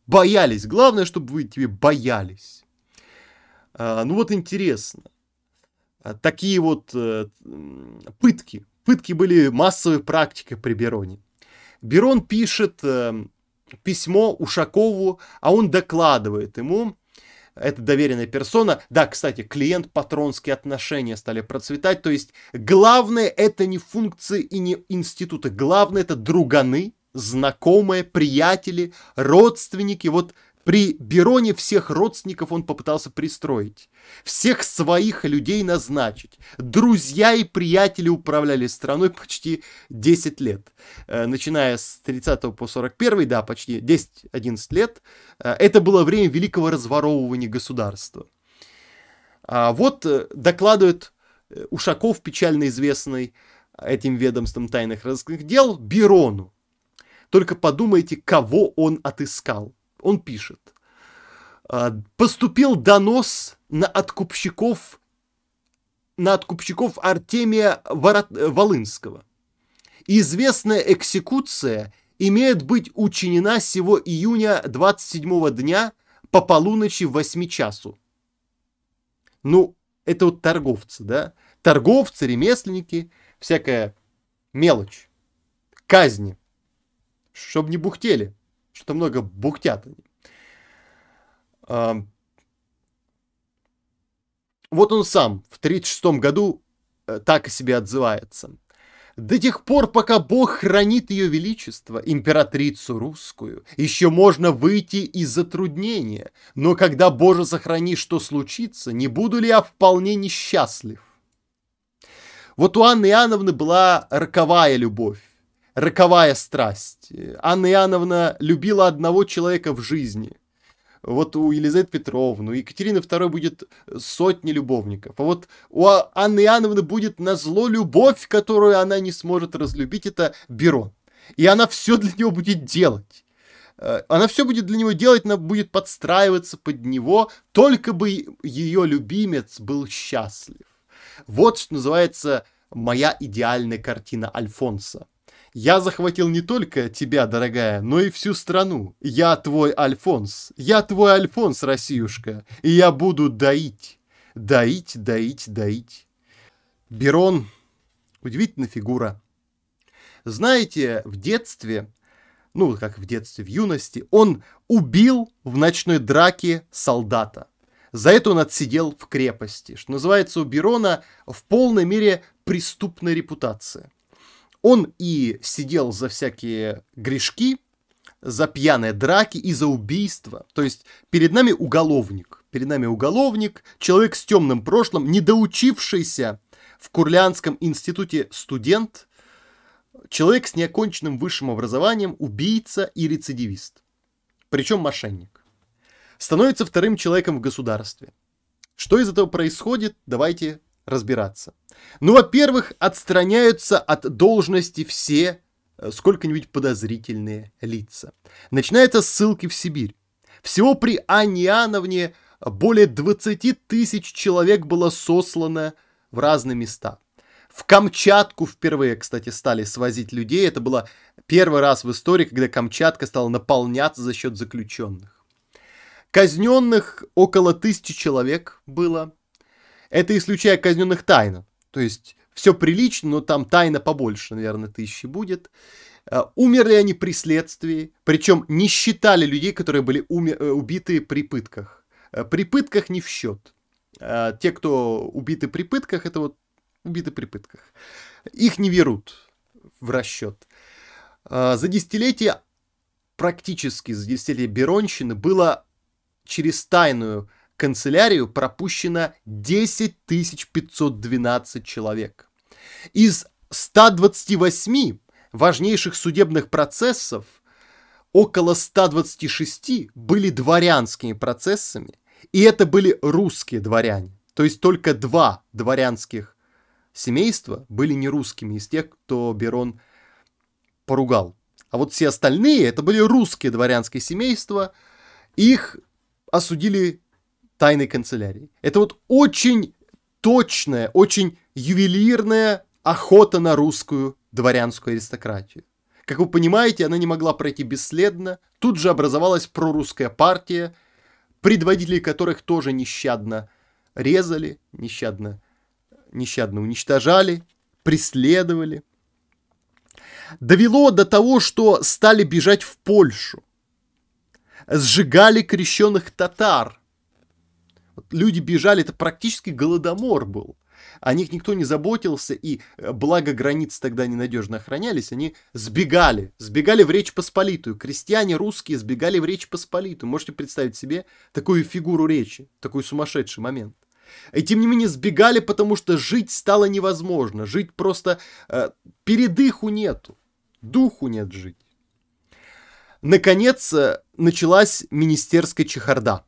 Speaker 1: Боялись. Главное, чтобы вы тебе боялись. А, ну вот интересно. А, такие вот э, пытки. Пытки были массовой практикой при Бероне. Берон пишет э, письмо Ушакову, а он докладывает ему, это доверенная персона. Да, кстати, клиент-патронские отношения стали процветать. То есть главное это не функции и не институты. Главное это друганы, знакомые, приятели, родственники. Вот при Бероне всех родственников он попытался пристроить, всех своих людей назначить. Друзья и приятели управляли страной почти 10 лет. Э, начиная с 30 по 41, да, почти 10-11 лет. Э, это было время великого разворовывания государства. А вот э, докладывает Ушаков, печально известный этим ведомством тайных разыскных дел, Берону. Только подумайте, кого он отыскал. Он пишет. А, поступил донос на откупщиков, на откупщиков Артемия Ворот... Волынского. Известная экзекуция имеет быть учинена сего июня 27 дня по полуночи 8 часу. Ну, это вот торговцы, да? Торговцы, ремесленники, всякая мелочь, казни – чтобы не бухтели, что то много бухтят они. А, вот он сам в 1936 году э, так о себе отзывается. До тех пор, пока Бог хранит ее величество, императрицу русскую, еще можно выйти из затруднения. Но когда, Боже, сохрани, что случится, не буду ли я вполне несчастлив? Вот у Анны Иоанновны была роковая любовь роковая страсть. Анна Иоанновна любила одного человека в жизни. Вот у Елизаветы Петровны, у Екатерины II будет сотни любовников. А вот у а-, Анны Иоанновны будет на зло любовь, которую она не сможет разлюбить, это Берон. И она все для него будет делать. Э, она все будет для него делать, она будет подстраиваться под него, только бы ее любимец был счастлив. Вот что называется моя идеальная картина Альфонса. Я захватил не только тебя, дорогая, но и всю страну. Я твой Альфонс. Я твой Альфонс, Россиюшка. И я буду доить. Доить, доить, доить. Берон. Удивительная фигура. Знаете, в детстве, ну, как в детстве, в юности, он убил в ночной драке солдата. За это он отсидел в крепости. Что называется, у Берона в полной мере преступная репутация. Он и сидел за всякие грешки, за пьяные драки и за убийства. То есть перед нами уголовник. Перед нами уголовник, человек с темным прошлым, недоучившийся в Курлянском институте студент, человек с неоконченным высшим образованием, убийца и рецидивист. Причем мошенник. Становится вторым человеком в государстве. Что из этого происходит, давайте разбираться. Ну, во-первых, отстраняются от должности все э, сколько-нибудь подозрительные лица. Начинается ссылки в Сибирь. Всего при Аниановне более 20 тысяч человек было сослано в разные места. В Камчатку впервые, кстати, стали свозить людей. Это было первый раз в истории, когда Камчатка стала наполняться за счет заключенных. Казненных около тысячи человек было. Это исключая казненных тайно. То есть все прилично, но там тайна побольше, наверное, тысячи будет. Э, умерли они при следствии, причем не считали людей, которые были умер, э, убиты при пытках. Э, при пытках не в счет. Те, кто убиты при пытках, это вот убиты при пытках. Их не берут в расчет. За десятилетие, практически за десятилетие Беронщины, было через тайную канцелярию пропущено 10 512 человек. Из 128 важнейших судебных процессов около 126 были дворянскими процессами, и это были русские дворяне. То есть только два дворянских семейства были не русскими из тех, кто Берон поругал. А вот все остальные, это были русские дворянские семейства, их осудили тайной канцелярии. Это вот очень точная, очень ювелирная охота на русскую дворянскую аристократию. Как вы понимаете, она не могла пройти бесследно. Тут же образовалась прорусская партия, предводителей которых тоже нещадно резали, нещадно, нещадно уничтожали, преследовали. Довело до того, что стали бежать в Польшу. Сжигали крещенных татар – Люди бежали, это практически голодомор был. О них никто не заботился, и э, благо границы тогда ненадежно охранялись, они сбегали, сбегали в Речь Посполитую. Крестьяне русские сбегали в Речь Посполитую. Можете представить себе такую фигуру речи, такой сумасшедший момент. И тем не менее сбегали, потому что жить стало невозможно. Жить просто... Э, передыху нету. Духу нет жить. Наконец э, началась министерская чехарда.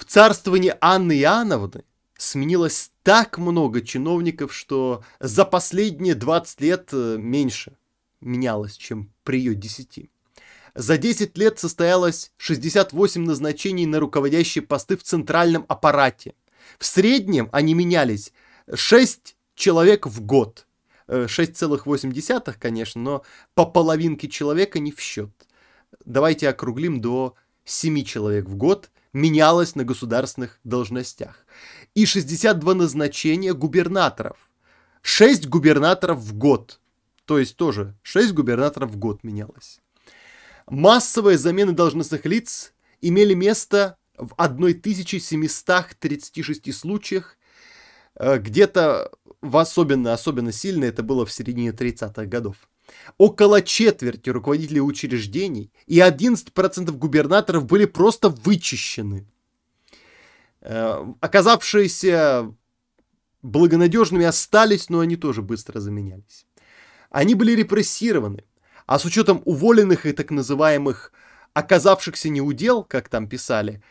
Speaker 1: В царствовании Анны Иоанновны сменилось так много чиновников, что за последние 20 лет э, меньше менялось, чем при ее 10. За 10 лет состоялось 68 назначений на руководящие посты в центральном аппарате. В среднем они менялись 6 человек в год. 6,8, э, конечно, но по половинке человека не в счет. Давайте округлим до 7 человек в год, менялось на государственных должностях. И 62 назначения губернаторов. 6 губернаторов в год. То есть тоже 6 губернаторов в год менялось. Массовые замены должностных лиц имели место в 1736 случаях. Э, где-то в особенно, особенно сильно это было в середине 30-х годов. Около четверти руководителей учреждений и 11% губернаторов были просто вычищены. Э, оказавшиеся благонадежными остались, но они тоже быстро заменялись. Они были репрессированы, а с учетом уволенных и так называемых оказавшихся неудел, как там писали,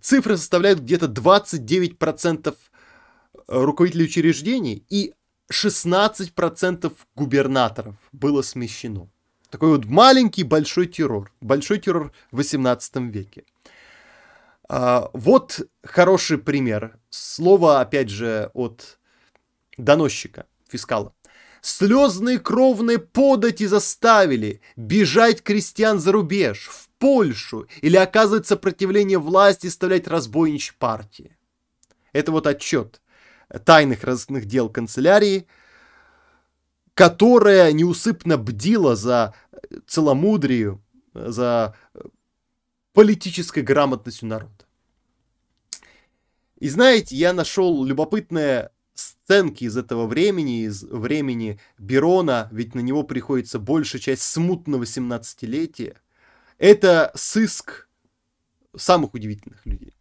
Speaker 1: цифры составляют где-то 29% э, руководителей учреждений и 16% губернаторов было смещено. Такой вот маленький большой террор. Большой террор в 18 веке. А, вот хороший пример. Слово, опять же, от доносчика, фискала. Слезные кровные подати заставили бежать крестьян за рубеж, в Польшу или оказывать сопротивление власти и вставлять разбойничьи партии. Это вот отчет тайных разных дел канцелярии, которая неусыпно бдила за целомудрию, за э, политической грамотностью народа. И знаете, я нашел любопытные сценки из этого времени, из времени Берона, ведь на него приходится большая часть смутного 17-летия. Это сыск самых удивительных людей.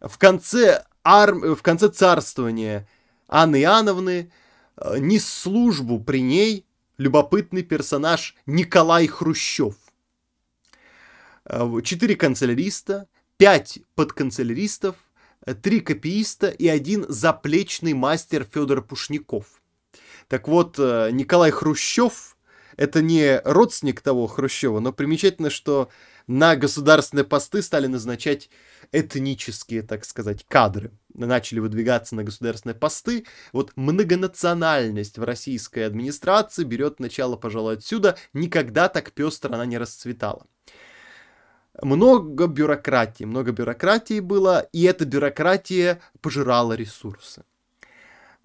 Speaker 1: В конце арм... Э, в конце царствования Анны Иоанновны э, не службу при ней любопытный персонаж Николай Хрущев. Э, четыре канцеляриста, пять подканцеляристов, три копииста и один заплечный мастер Федор Пушников. Так вот, Николай Хрущев – это не родственник того Хрущева, но примечательно, что на государственные посты стали назначать этнические, так сказать, кадры. Начали выдвигаться на государственные посты. Вот многонациональность в российской администрации берет начало, пожалуй, отсюда. Никогда так пестро она не расцветала. Много бюрократии, много бюрократии было, и эта бюрократия пожирала ресурсы.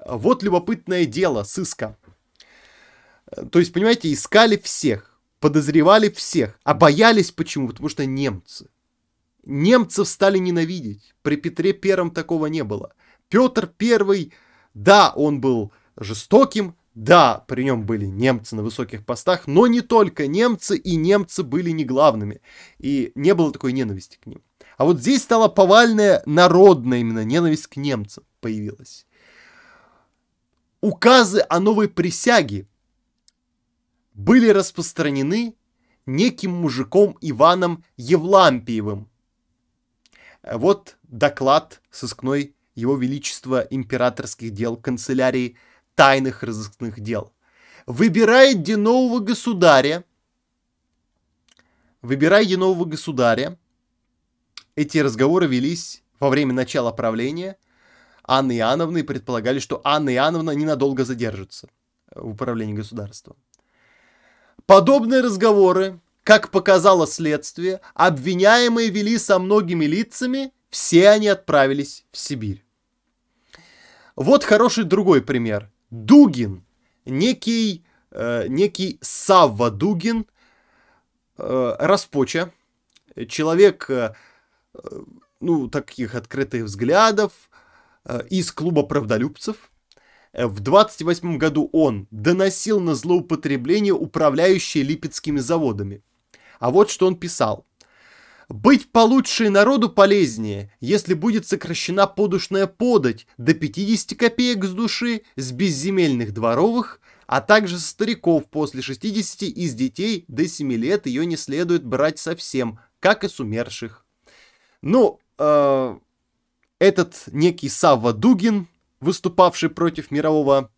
Speaker 1: Вот любопытное дело сыска. То есть, понимаете, искали всех подозревали всех, а боялись почему? Потому что немцы. Немцев стали ненавидеть. При Петре Первом такого не было. Петр Первый, да, он был жестоким, да, при нем были немцы на высоких постах, но не только немцы, и немцы были не главными. И не было такой ненависти к ним. А вот здесь стала повальная народная именно ненависть к немцам появилась. Указы о новой присяге были распространены неким мужиком Иваном Евлампиевым. Вот доклад сыскной его Величества императорских дел канцелярии тайных разыскных дел. Выбирайте нового государя. Выбирайте нового государя. Эти разговоры велись во время начала правления Анны Иоанновны и предполагали, что Анна Иоанновна ненадолго задержится в управлении государством. Подобные разговоры, как показало следствие, обвиняемые вели со многими лицами, все они отправились в Сибирь. Вот хороший другой пример. Дугин, некий, э, некий Савва Дугин, э, Распоча, человек, э, э ну, таких открытых взглядов, э, из клуба правдолюбцев – Э, в 28 году он доносил на злоупотребление управляющие липецкими заводами. А вот что он писал. «Быть получше и народу полезнее, если будет сокращена подушная подать до 50 копеек с души, с безземельных дворовых, а также с стариков после 60 с детей до 7 лет ее не следует брать совсем, как и с умерших». Ну, э, этот некий Савва Дугин выступавший против мирового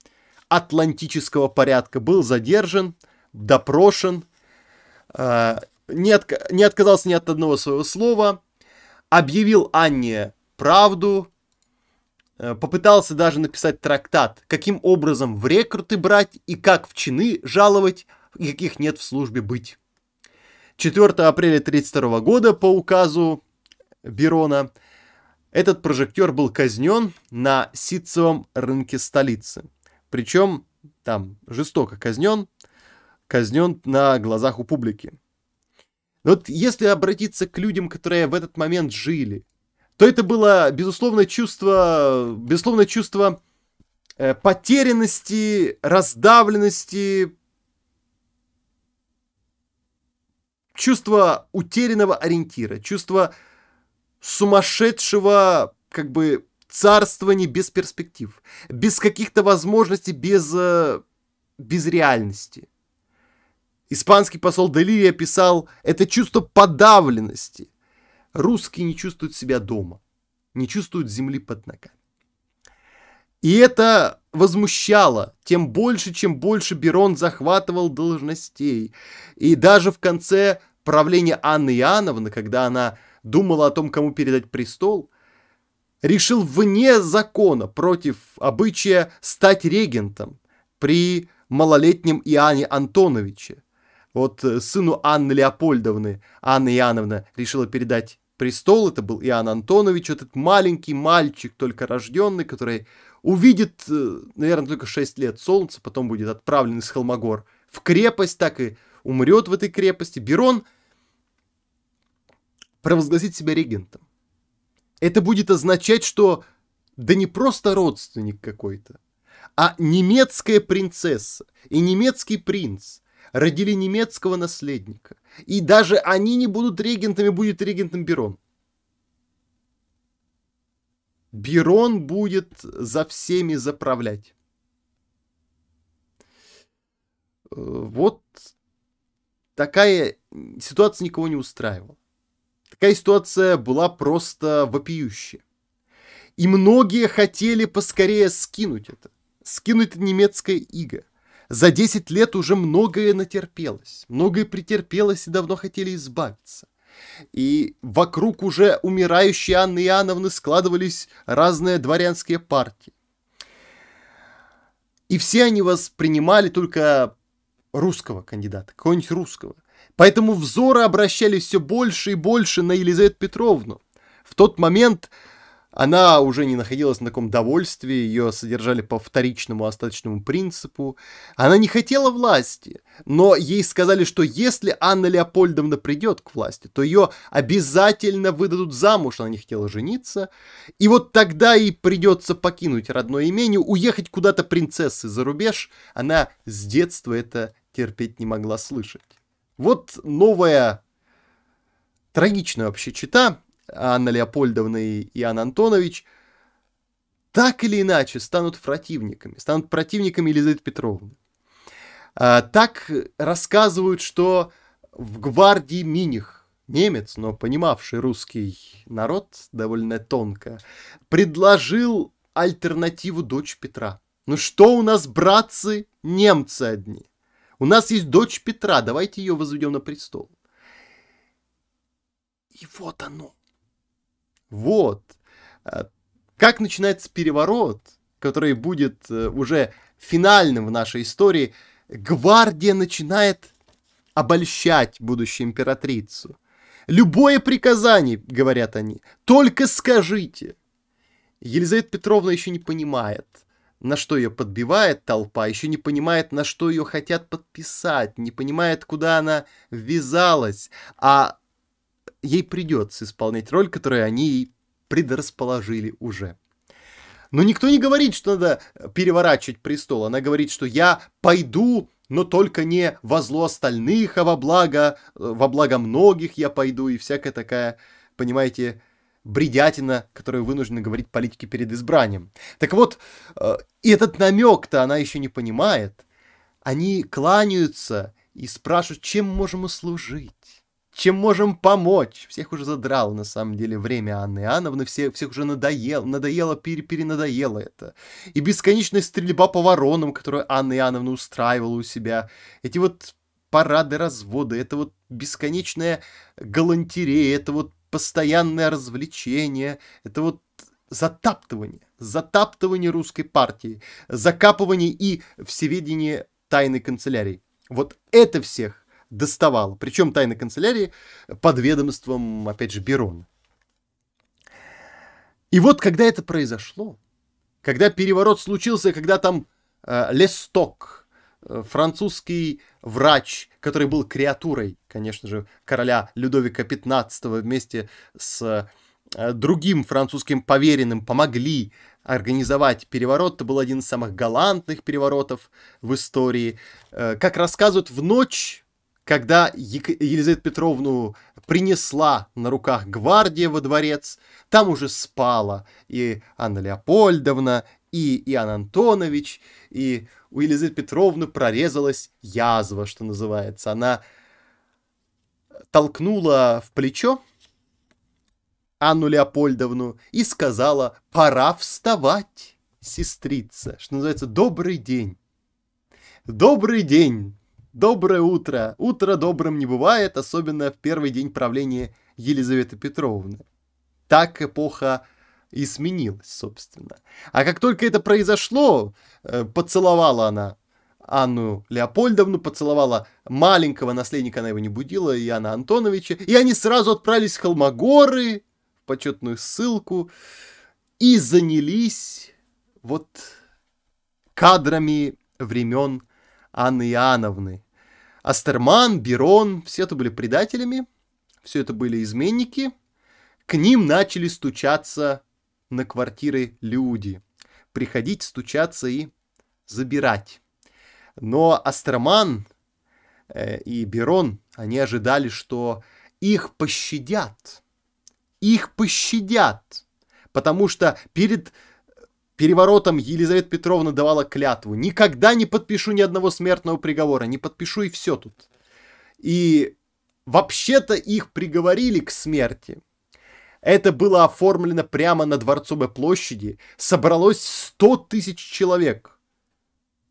Speaker 1: атлантического порядка, был задержан, допрошен, э, не, от, не отказался ни от одного своего слова, объявил Анне правду, э, попытался даже написать трактат, каким образом в рекруты брать и как в чины жаловать, каких нет в службе быть. 4 апреля 1932 года по указу Берона этот прожектор был казнен на ситцевом рынке столицы. Причем там жестоко казнен, казнен на глазах у публики. Вот если обратиться к людям, которые в этот момент жили, то это было, безусловно, чувство, безусловно, чувство э, потерянности, раздавленности, чувство утерянного ориентира, чувство сумасшедшего, как бы, царствования без перспектив, без каких-то возможностей, без, э, без реальности. Испанский посол Делирия писал «это чувство подавленности». Русские не чувствуют себя дома, не чувствуют земли под ногами. И это возмущало, тем больше, чем больше Берон захватывал должностей. И даже в конце правления Анны Иоанновны, когда она думал о том, кому передать престол, решил вне закона против обычая стать регентом при малолетнем Иоанне Антоновиче. Вот э, сыну Анны Леопольдовны Анна Иоанновна решила передать престол. Это был Иоанн Антонович, этот маленький мальчик, только рожденный, который увидит, э, наверное, только 6 лет солнца, потом будет отправлен из Холмогор в крепость, так и умрет в этой крепости. Берон – провозгласить себя регентом. Это будет означать, что да не просто родственник какой-то, а немецкая принцесса и немецкий принц родили немецкого наследника. И даже они не будут регентами, будет регентом Берон. Берон будет за всеми заправлять. Э, вот такая ситуация никого не устраивала. Такая ситуация была просто вопиющая. И многие хотели поскорее скинуть это. Скинуть это немецкое иго. За 10 лет уже многое натерпелось. Многое претерпелось и давно хотели избавиться. И вокруг уже умирающей Анны Иоанновны складывались разные дворянские партии. И все они воспринимали только русского кандидата, какого-нибудь русского. Поэтому взоры обращались все больше и больше на Елизавету Петровну. В тот момент она уже не находилась на таком довольстве, ее содержали по вторичному остаточному принципу. Она не хотела власти, но ей сказали, что если Анна Леопольдовна придет к власти, то ее обязательно выдадут замуж, она не хотела жениться. И вот тогда ей придется покинуть родное имение, уехать куда-то принцессы за рубеж. Она с детства это терпеть не могла слышать. Вот новая трагичная вообще чита Анна Леопольдовна и Иоанн Антонович так или иначе станут противниками, станут противниками Елизаветы Петровны. А, так рассказывают, что в гвардии Миних, немец, но понимавший русский народ довольно тонко, предложил альтернативу дочь Петра. Ну что у нас, братцы, немцы одни? У нас есть дочь Петра, давайте ее возведем на престол. И вот оно. Вот. А, как начинается переворот, который будет э, уже финальным в нашей истории, гвардия начинает обольщать будущую императрицу. Любое приказание, говорят они, только скажите. Елизавета Петровна еще не понимает – на что ее подбивает толпа, еще не понимает, на что ее хотят подписать, не понимает, куда она ввязалась, а ей придется исполнять роль, которую они ей предрасположили уже. Но никто не говорит, что надо переворачивать престол. Она говорит, что я пойду, но только не во зло остальных, а во благо, э, во благо многих я пойду и всякая такая, понимаете, бредятина, которую вынуждены говорить политики перед избранием. Так вот, и э, этот намек-то она еще не понимает. Они кланяются и спрашивают, чем можем услужить, чем можем помочь. Всех уже задрало, на самом деле, время Анны Иоанновны, все, всех уже надоело, надоело, пере, перенадоело это. И бесконечная стрельба по воронам, которую Анна Иоанновна устраивала у себя. Эти вот парады развода, это вот бесконечная галантерея, это вот постоянное развлечение, это вот затаптывание, затаптывание русской партии, закапывание и всеведение тайной канцелярии. Вот это всех доставало. Причем тайной канцелярии под ведомством, опять же, Берона. И вот когда это произошло, когда переворот случился, когда там э, Лесток, Э, французский врач, который был креатурой, конечно же, короля Людовика XV вместе с э, другим французским поверенным помогли организовать переворот. Это был один из самых галантных переворотов в истории. Э, как рассказывают, в ночь, когда Елизавету Петровну принесла на руках гвардия во дворец, там уже спала и Анна Леопольдовна, и Иоанн Антонович, и у Елизаветы Петровны прорезалась язва, что называется. Она толкнула в плечо Анну Леопольдовну и сказала «Пора вставать, сестрица», что называется «Добрый день». Добрый день! Доброе утро! Утро добрым не бывает, особенно в первый день правления Елизаветы Петровны. Так эпоха и сменилась, собственно. А как только это произошло, э, поцеловала она Анну Леопольдовну, поцеловала маленького наследника, она его не будила, Иоанна Антоновича, и они сразу отправились в Холмогоры, в почетную ссылку, и занялись вот кадрами времен Анны Иоанновны. Астерман, Берон, все это были предателями, все это были изменники. К ним начали стучаться на квартиры люди. Приходить, стучаться и забирать. Но Астроман э, и Берон, они ожидали, что их пощадят. Их пощадят. Потому что перед переворотом Елизавета Петровна давала клятву. Никогда не подпишу ни одного смертного приговора. Не подпишу и все тут. И вообще-то их приговорили к смерти. Это было оформлено прямо на Дворцовой площади. Собралось 100 тысяч человек.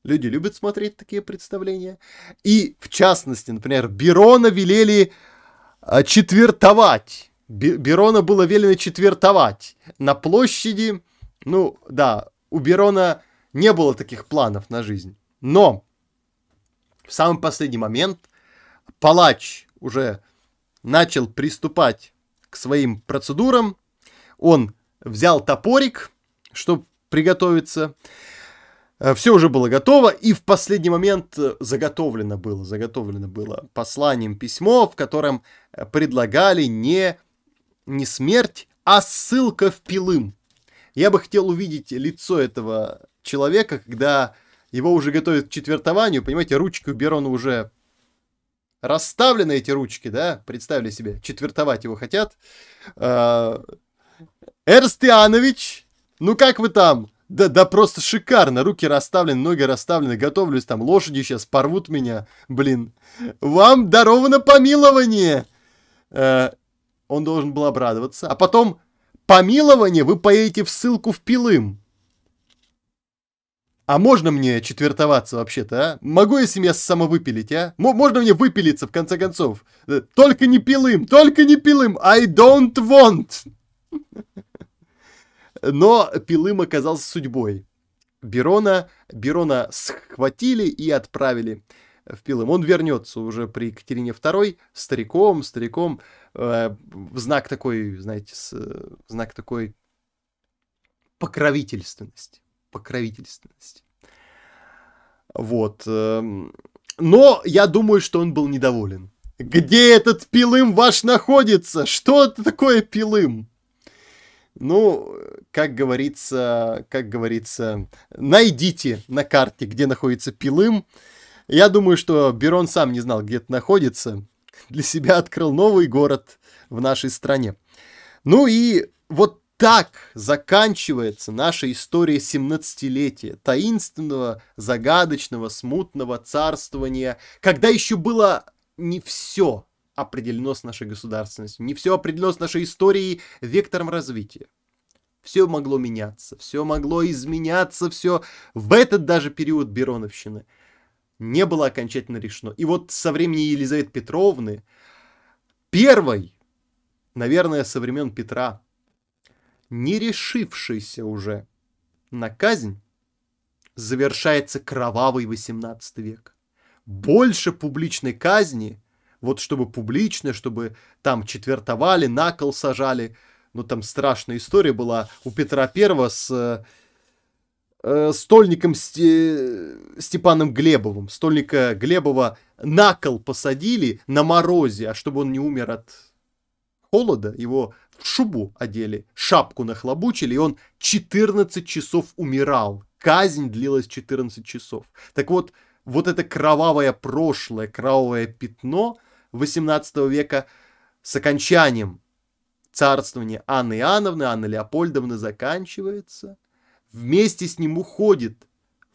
Speaker 1: Люди любят смотреть такие представления. И, в частности, например, Берона велели а, четвертовать. Берона было велено четвертовать на площади. Ну, да, у Берона не было таких планов на жизнь. Но в самый последний момент палач уже начал приступать к своим процедурам. Он взял топорик, чтобы приготовиться. Э, Все уже было готово, и в последний момент э, заготовлено было, заготовлено было посланием письмо, в котором э, предлагали не, не смерть, а ссылка в Пилым. Я бы хотел увидеть лицо этого человека, когда его уже готовят к четвертованию, понимаете, ручки у Берона уже расставлены эти ручки, да, представили себе, четвертовать его хотят. А, Эрст ну как вы там? Да, да просто шикарно, руки расставлены, ноги расставлены, готовлюсь там, лошади сейчас порвут меня, блин. Вам даровано помилование! Э, он должен был обрадоваться. А потом, помилование, вы поедете в ссылку в Пилым. А можно мне четвертоваться вообще-то, а? Могу я себя самовыпилить, а? М- можно мне выпилиться, в конце концов? Э, только не пилым, только не пилым! I don't want! Но пилым оказался судьбой. Берона, Берона схватили и отправили в Пилым. Он вернется уже при Екатерине II стариком, стариком, э, знак такой, знаете, с, э, знак такой покровительственности покровительственности. Вот. Эм, но я думаю, что он был недоволен. Где этот пилым ваш находится? Что это такое пилым? Ну, как говорится, как говорится, найдите на карте, где находится пилым. Я думаю, что Берон сам не знал, где это находится. Для себя открыл новый город в нашей стране. Ну и вот так заканчивается наша история 17-летия, таинственного, загадочного, смутного царствования, когда еще было не все определено с нашей государственностью, не все определено с нашей историей вектором развития. Все могло меняться, все могло изменяться, все в этот даже период Бероновщины не было окончательно решено. И вот со времени Елизаветы Петровны, первой, наверное, со времен Петра, не решившийся уже на казнь, завершается кровавый XVIII век. Больше публичной казни, вот чтобы публично, чтобы там четвертовали, на кол сажали, ну там страшная история была у Петра Первого с э, стольником Сте... Степаном Глебовым. Стольника Глебова на кол посадили на морозе, а чтобы он не умер от холода, его шубу одели, шапку нахлобучили, и он 14 часов умирал. Казнь длилась 14 часов. Так вот, вот это кровавое прошлое, кровавое пятно 18 века с окончанием царствования Анны Иоанновны, Анны Леопольдовны заканчивается. Вместе с ним уходит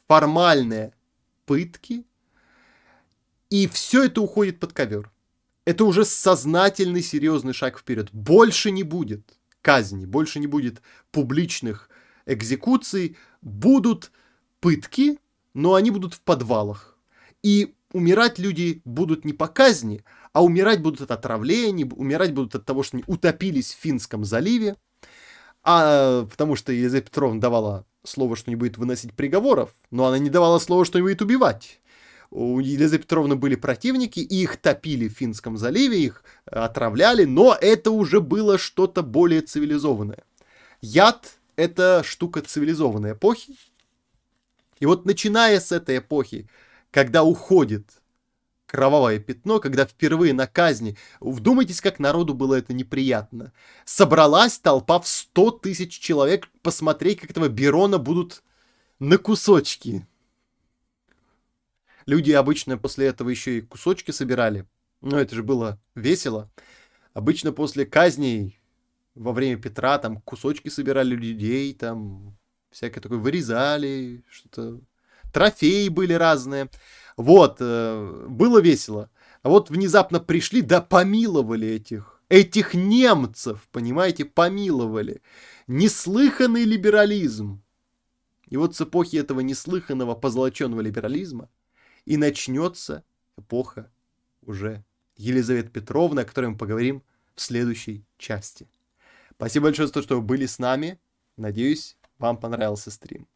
Speaker 1: формальные пытки, и все это уходит под ковер это уже сознательный серьезный шаг вперед. Больше не будет казни, больше не будет публичных экзекуций, будут пытки, но они будут в подвалах. И умирать люди будут не по казни, а умирать будут от отравления, умирать будут от того, что они утопились в Финском заливе, а, потому что Елизавета Петровна давала слово, что не будет выносить приговоров, но она не давала слова, что не будет убивать у Елизаветы Петровны были противники, и их топили в Финском заливе, их отравляли, но это уже было что-то более цивилизованное. Яд — это штука цивилизованной эпохи. И вот начиная с этой эпохи, когда уходит кровавое пятно, когда впервые на казни, вдумайтесь, как народу было это неприятно, собралась толпа в 100 тысяч человек посмотреть, как этого Берона будут на кусочки Люди обычно после этого еще и кусочки собирали. Но ну, это же было весело. Обычно после казней во время Петра там кусочки собирали людей, там всякое такое вырезали, что-то трофеи были разные. Вот, э, было весело. А вот внезапно пришли, да помиловали этих, этих немцев, понимаете, помиловали. Неслыханный либерализм. И вот с эпохи этого неслыханного позолоченного либерализма и начнется эпоха уже Елизаветы Петровны, о которой мы поговорим в следующей части. Спасибо большое за то, что вы были с нами. Надеюсь, вам понравился стрим.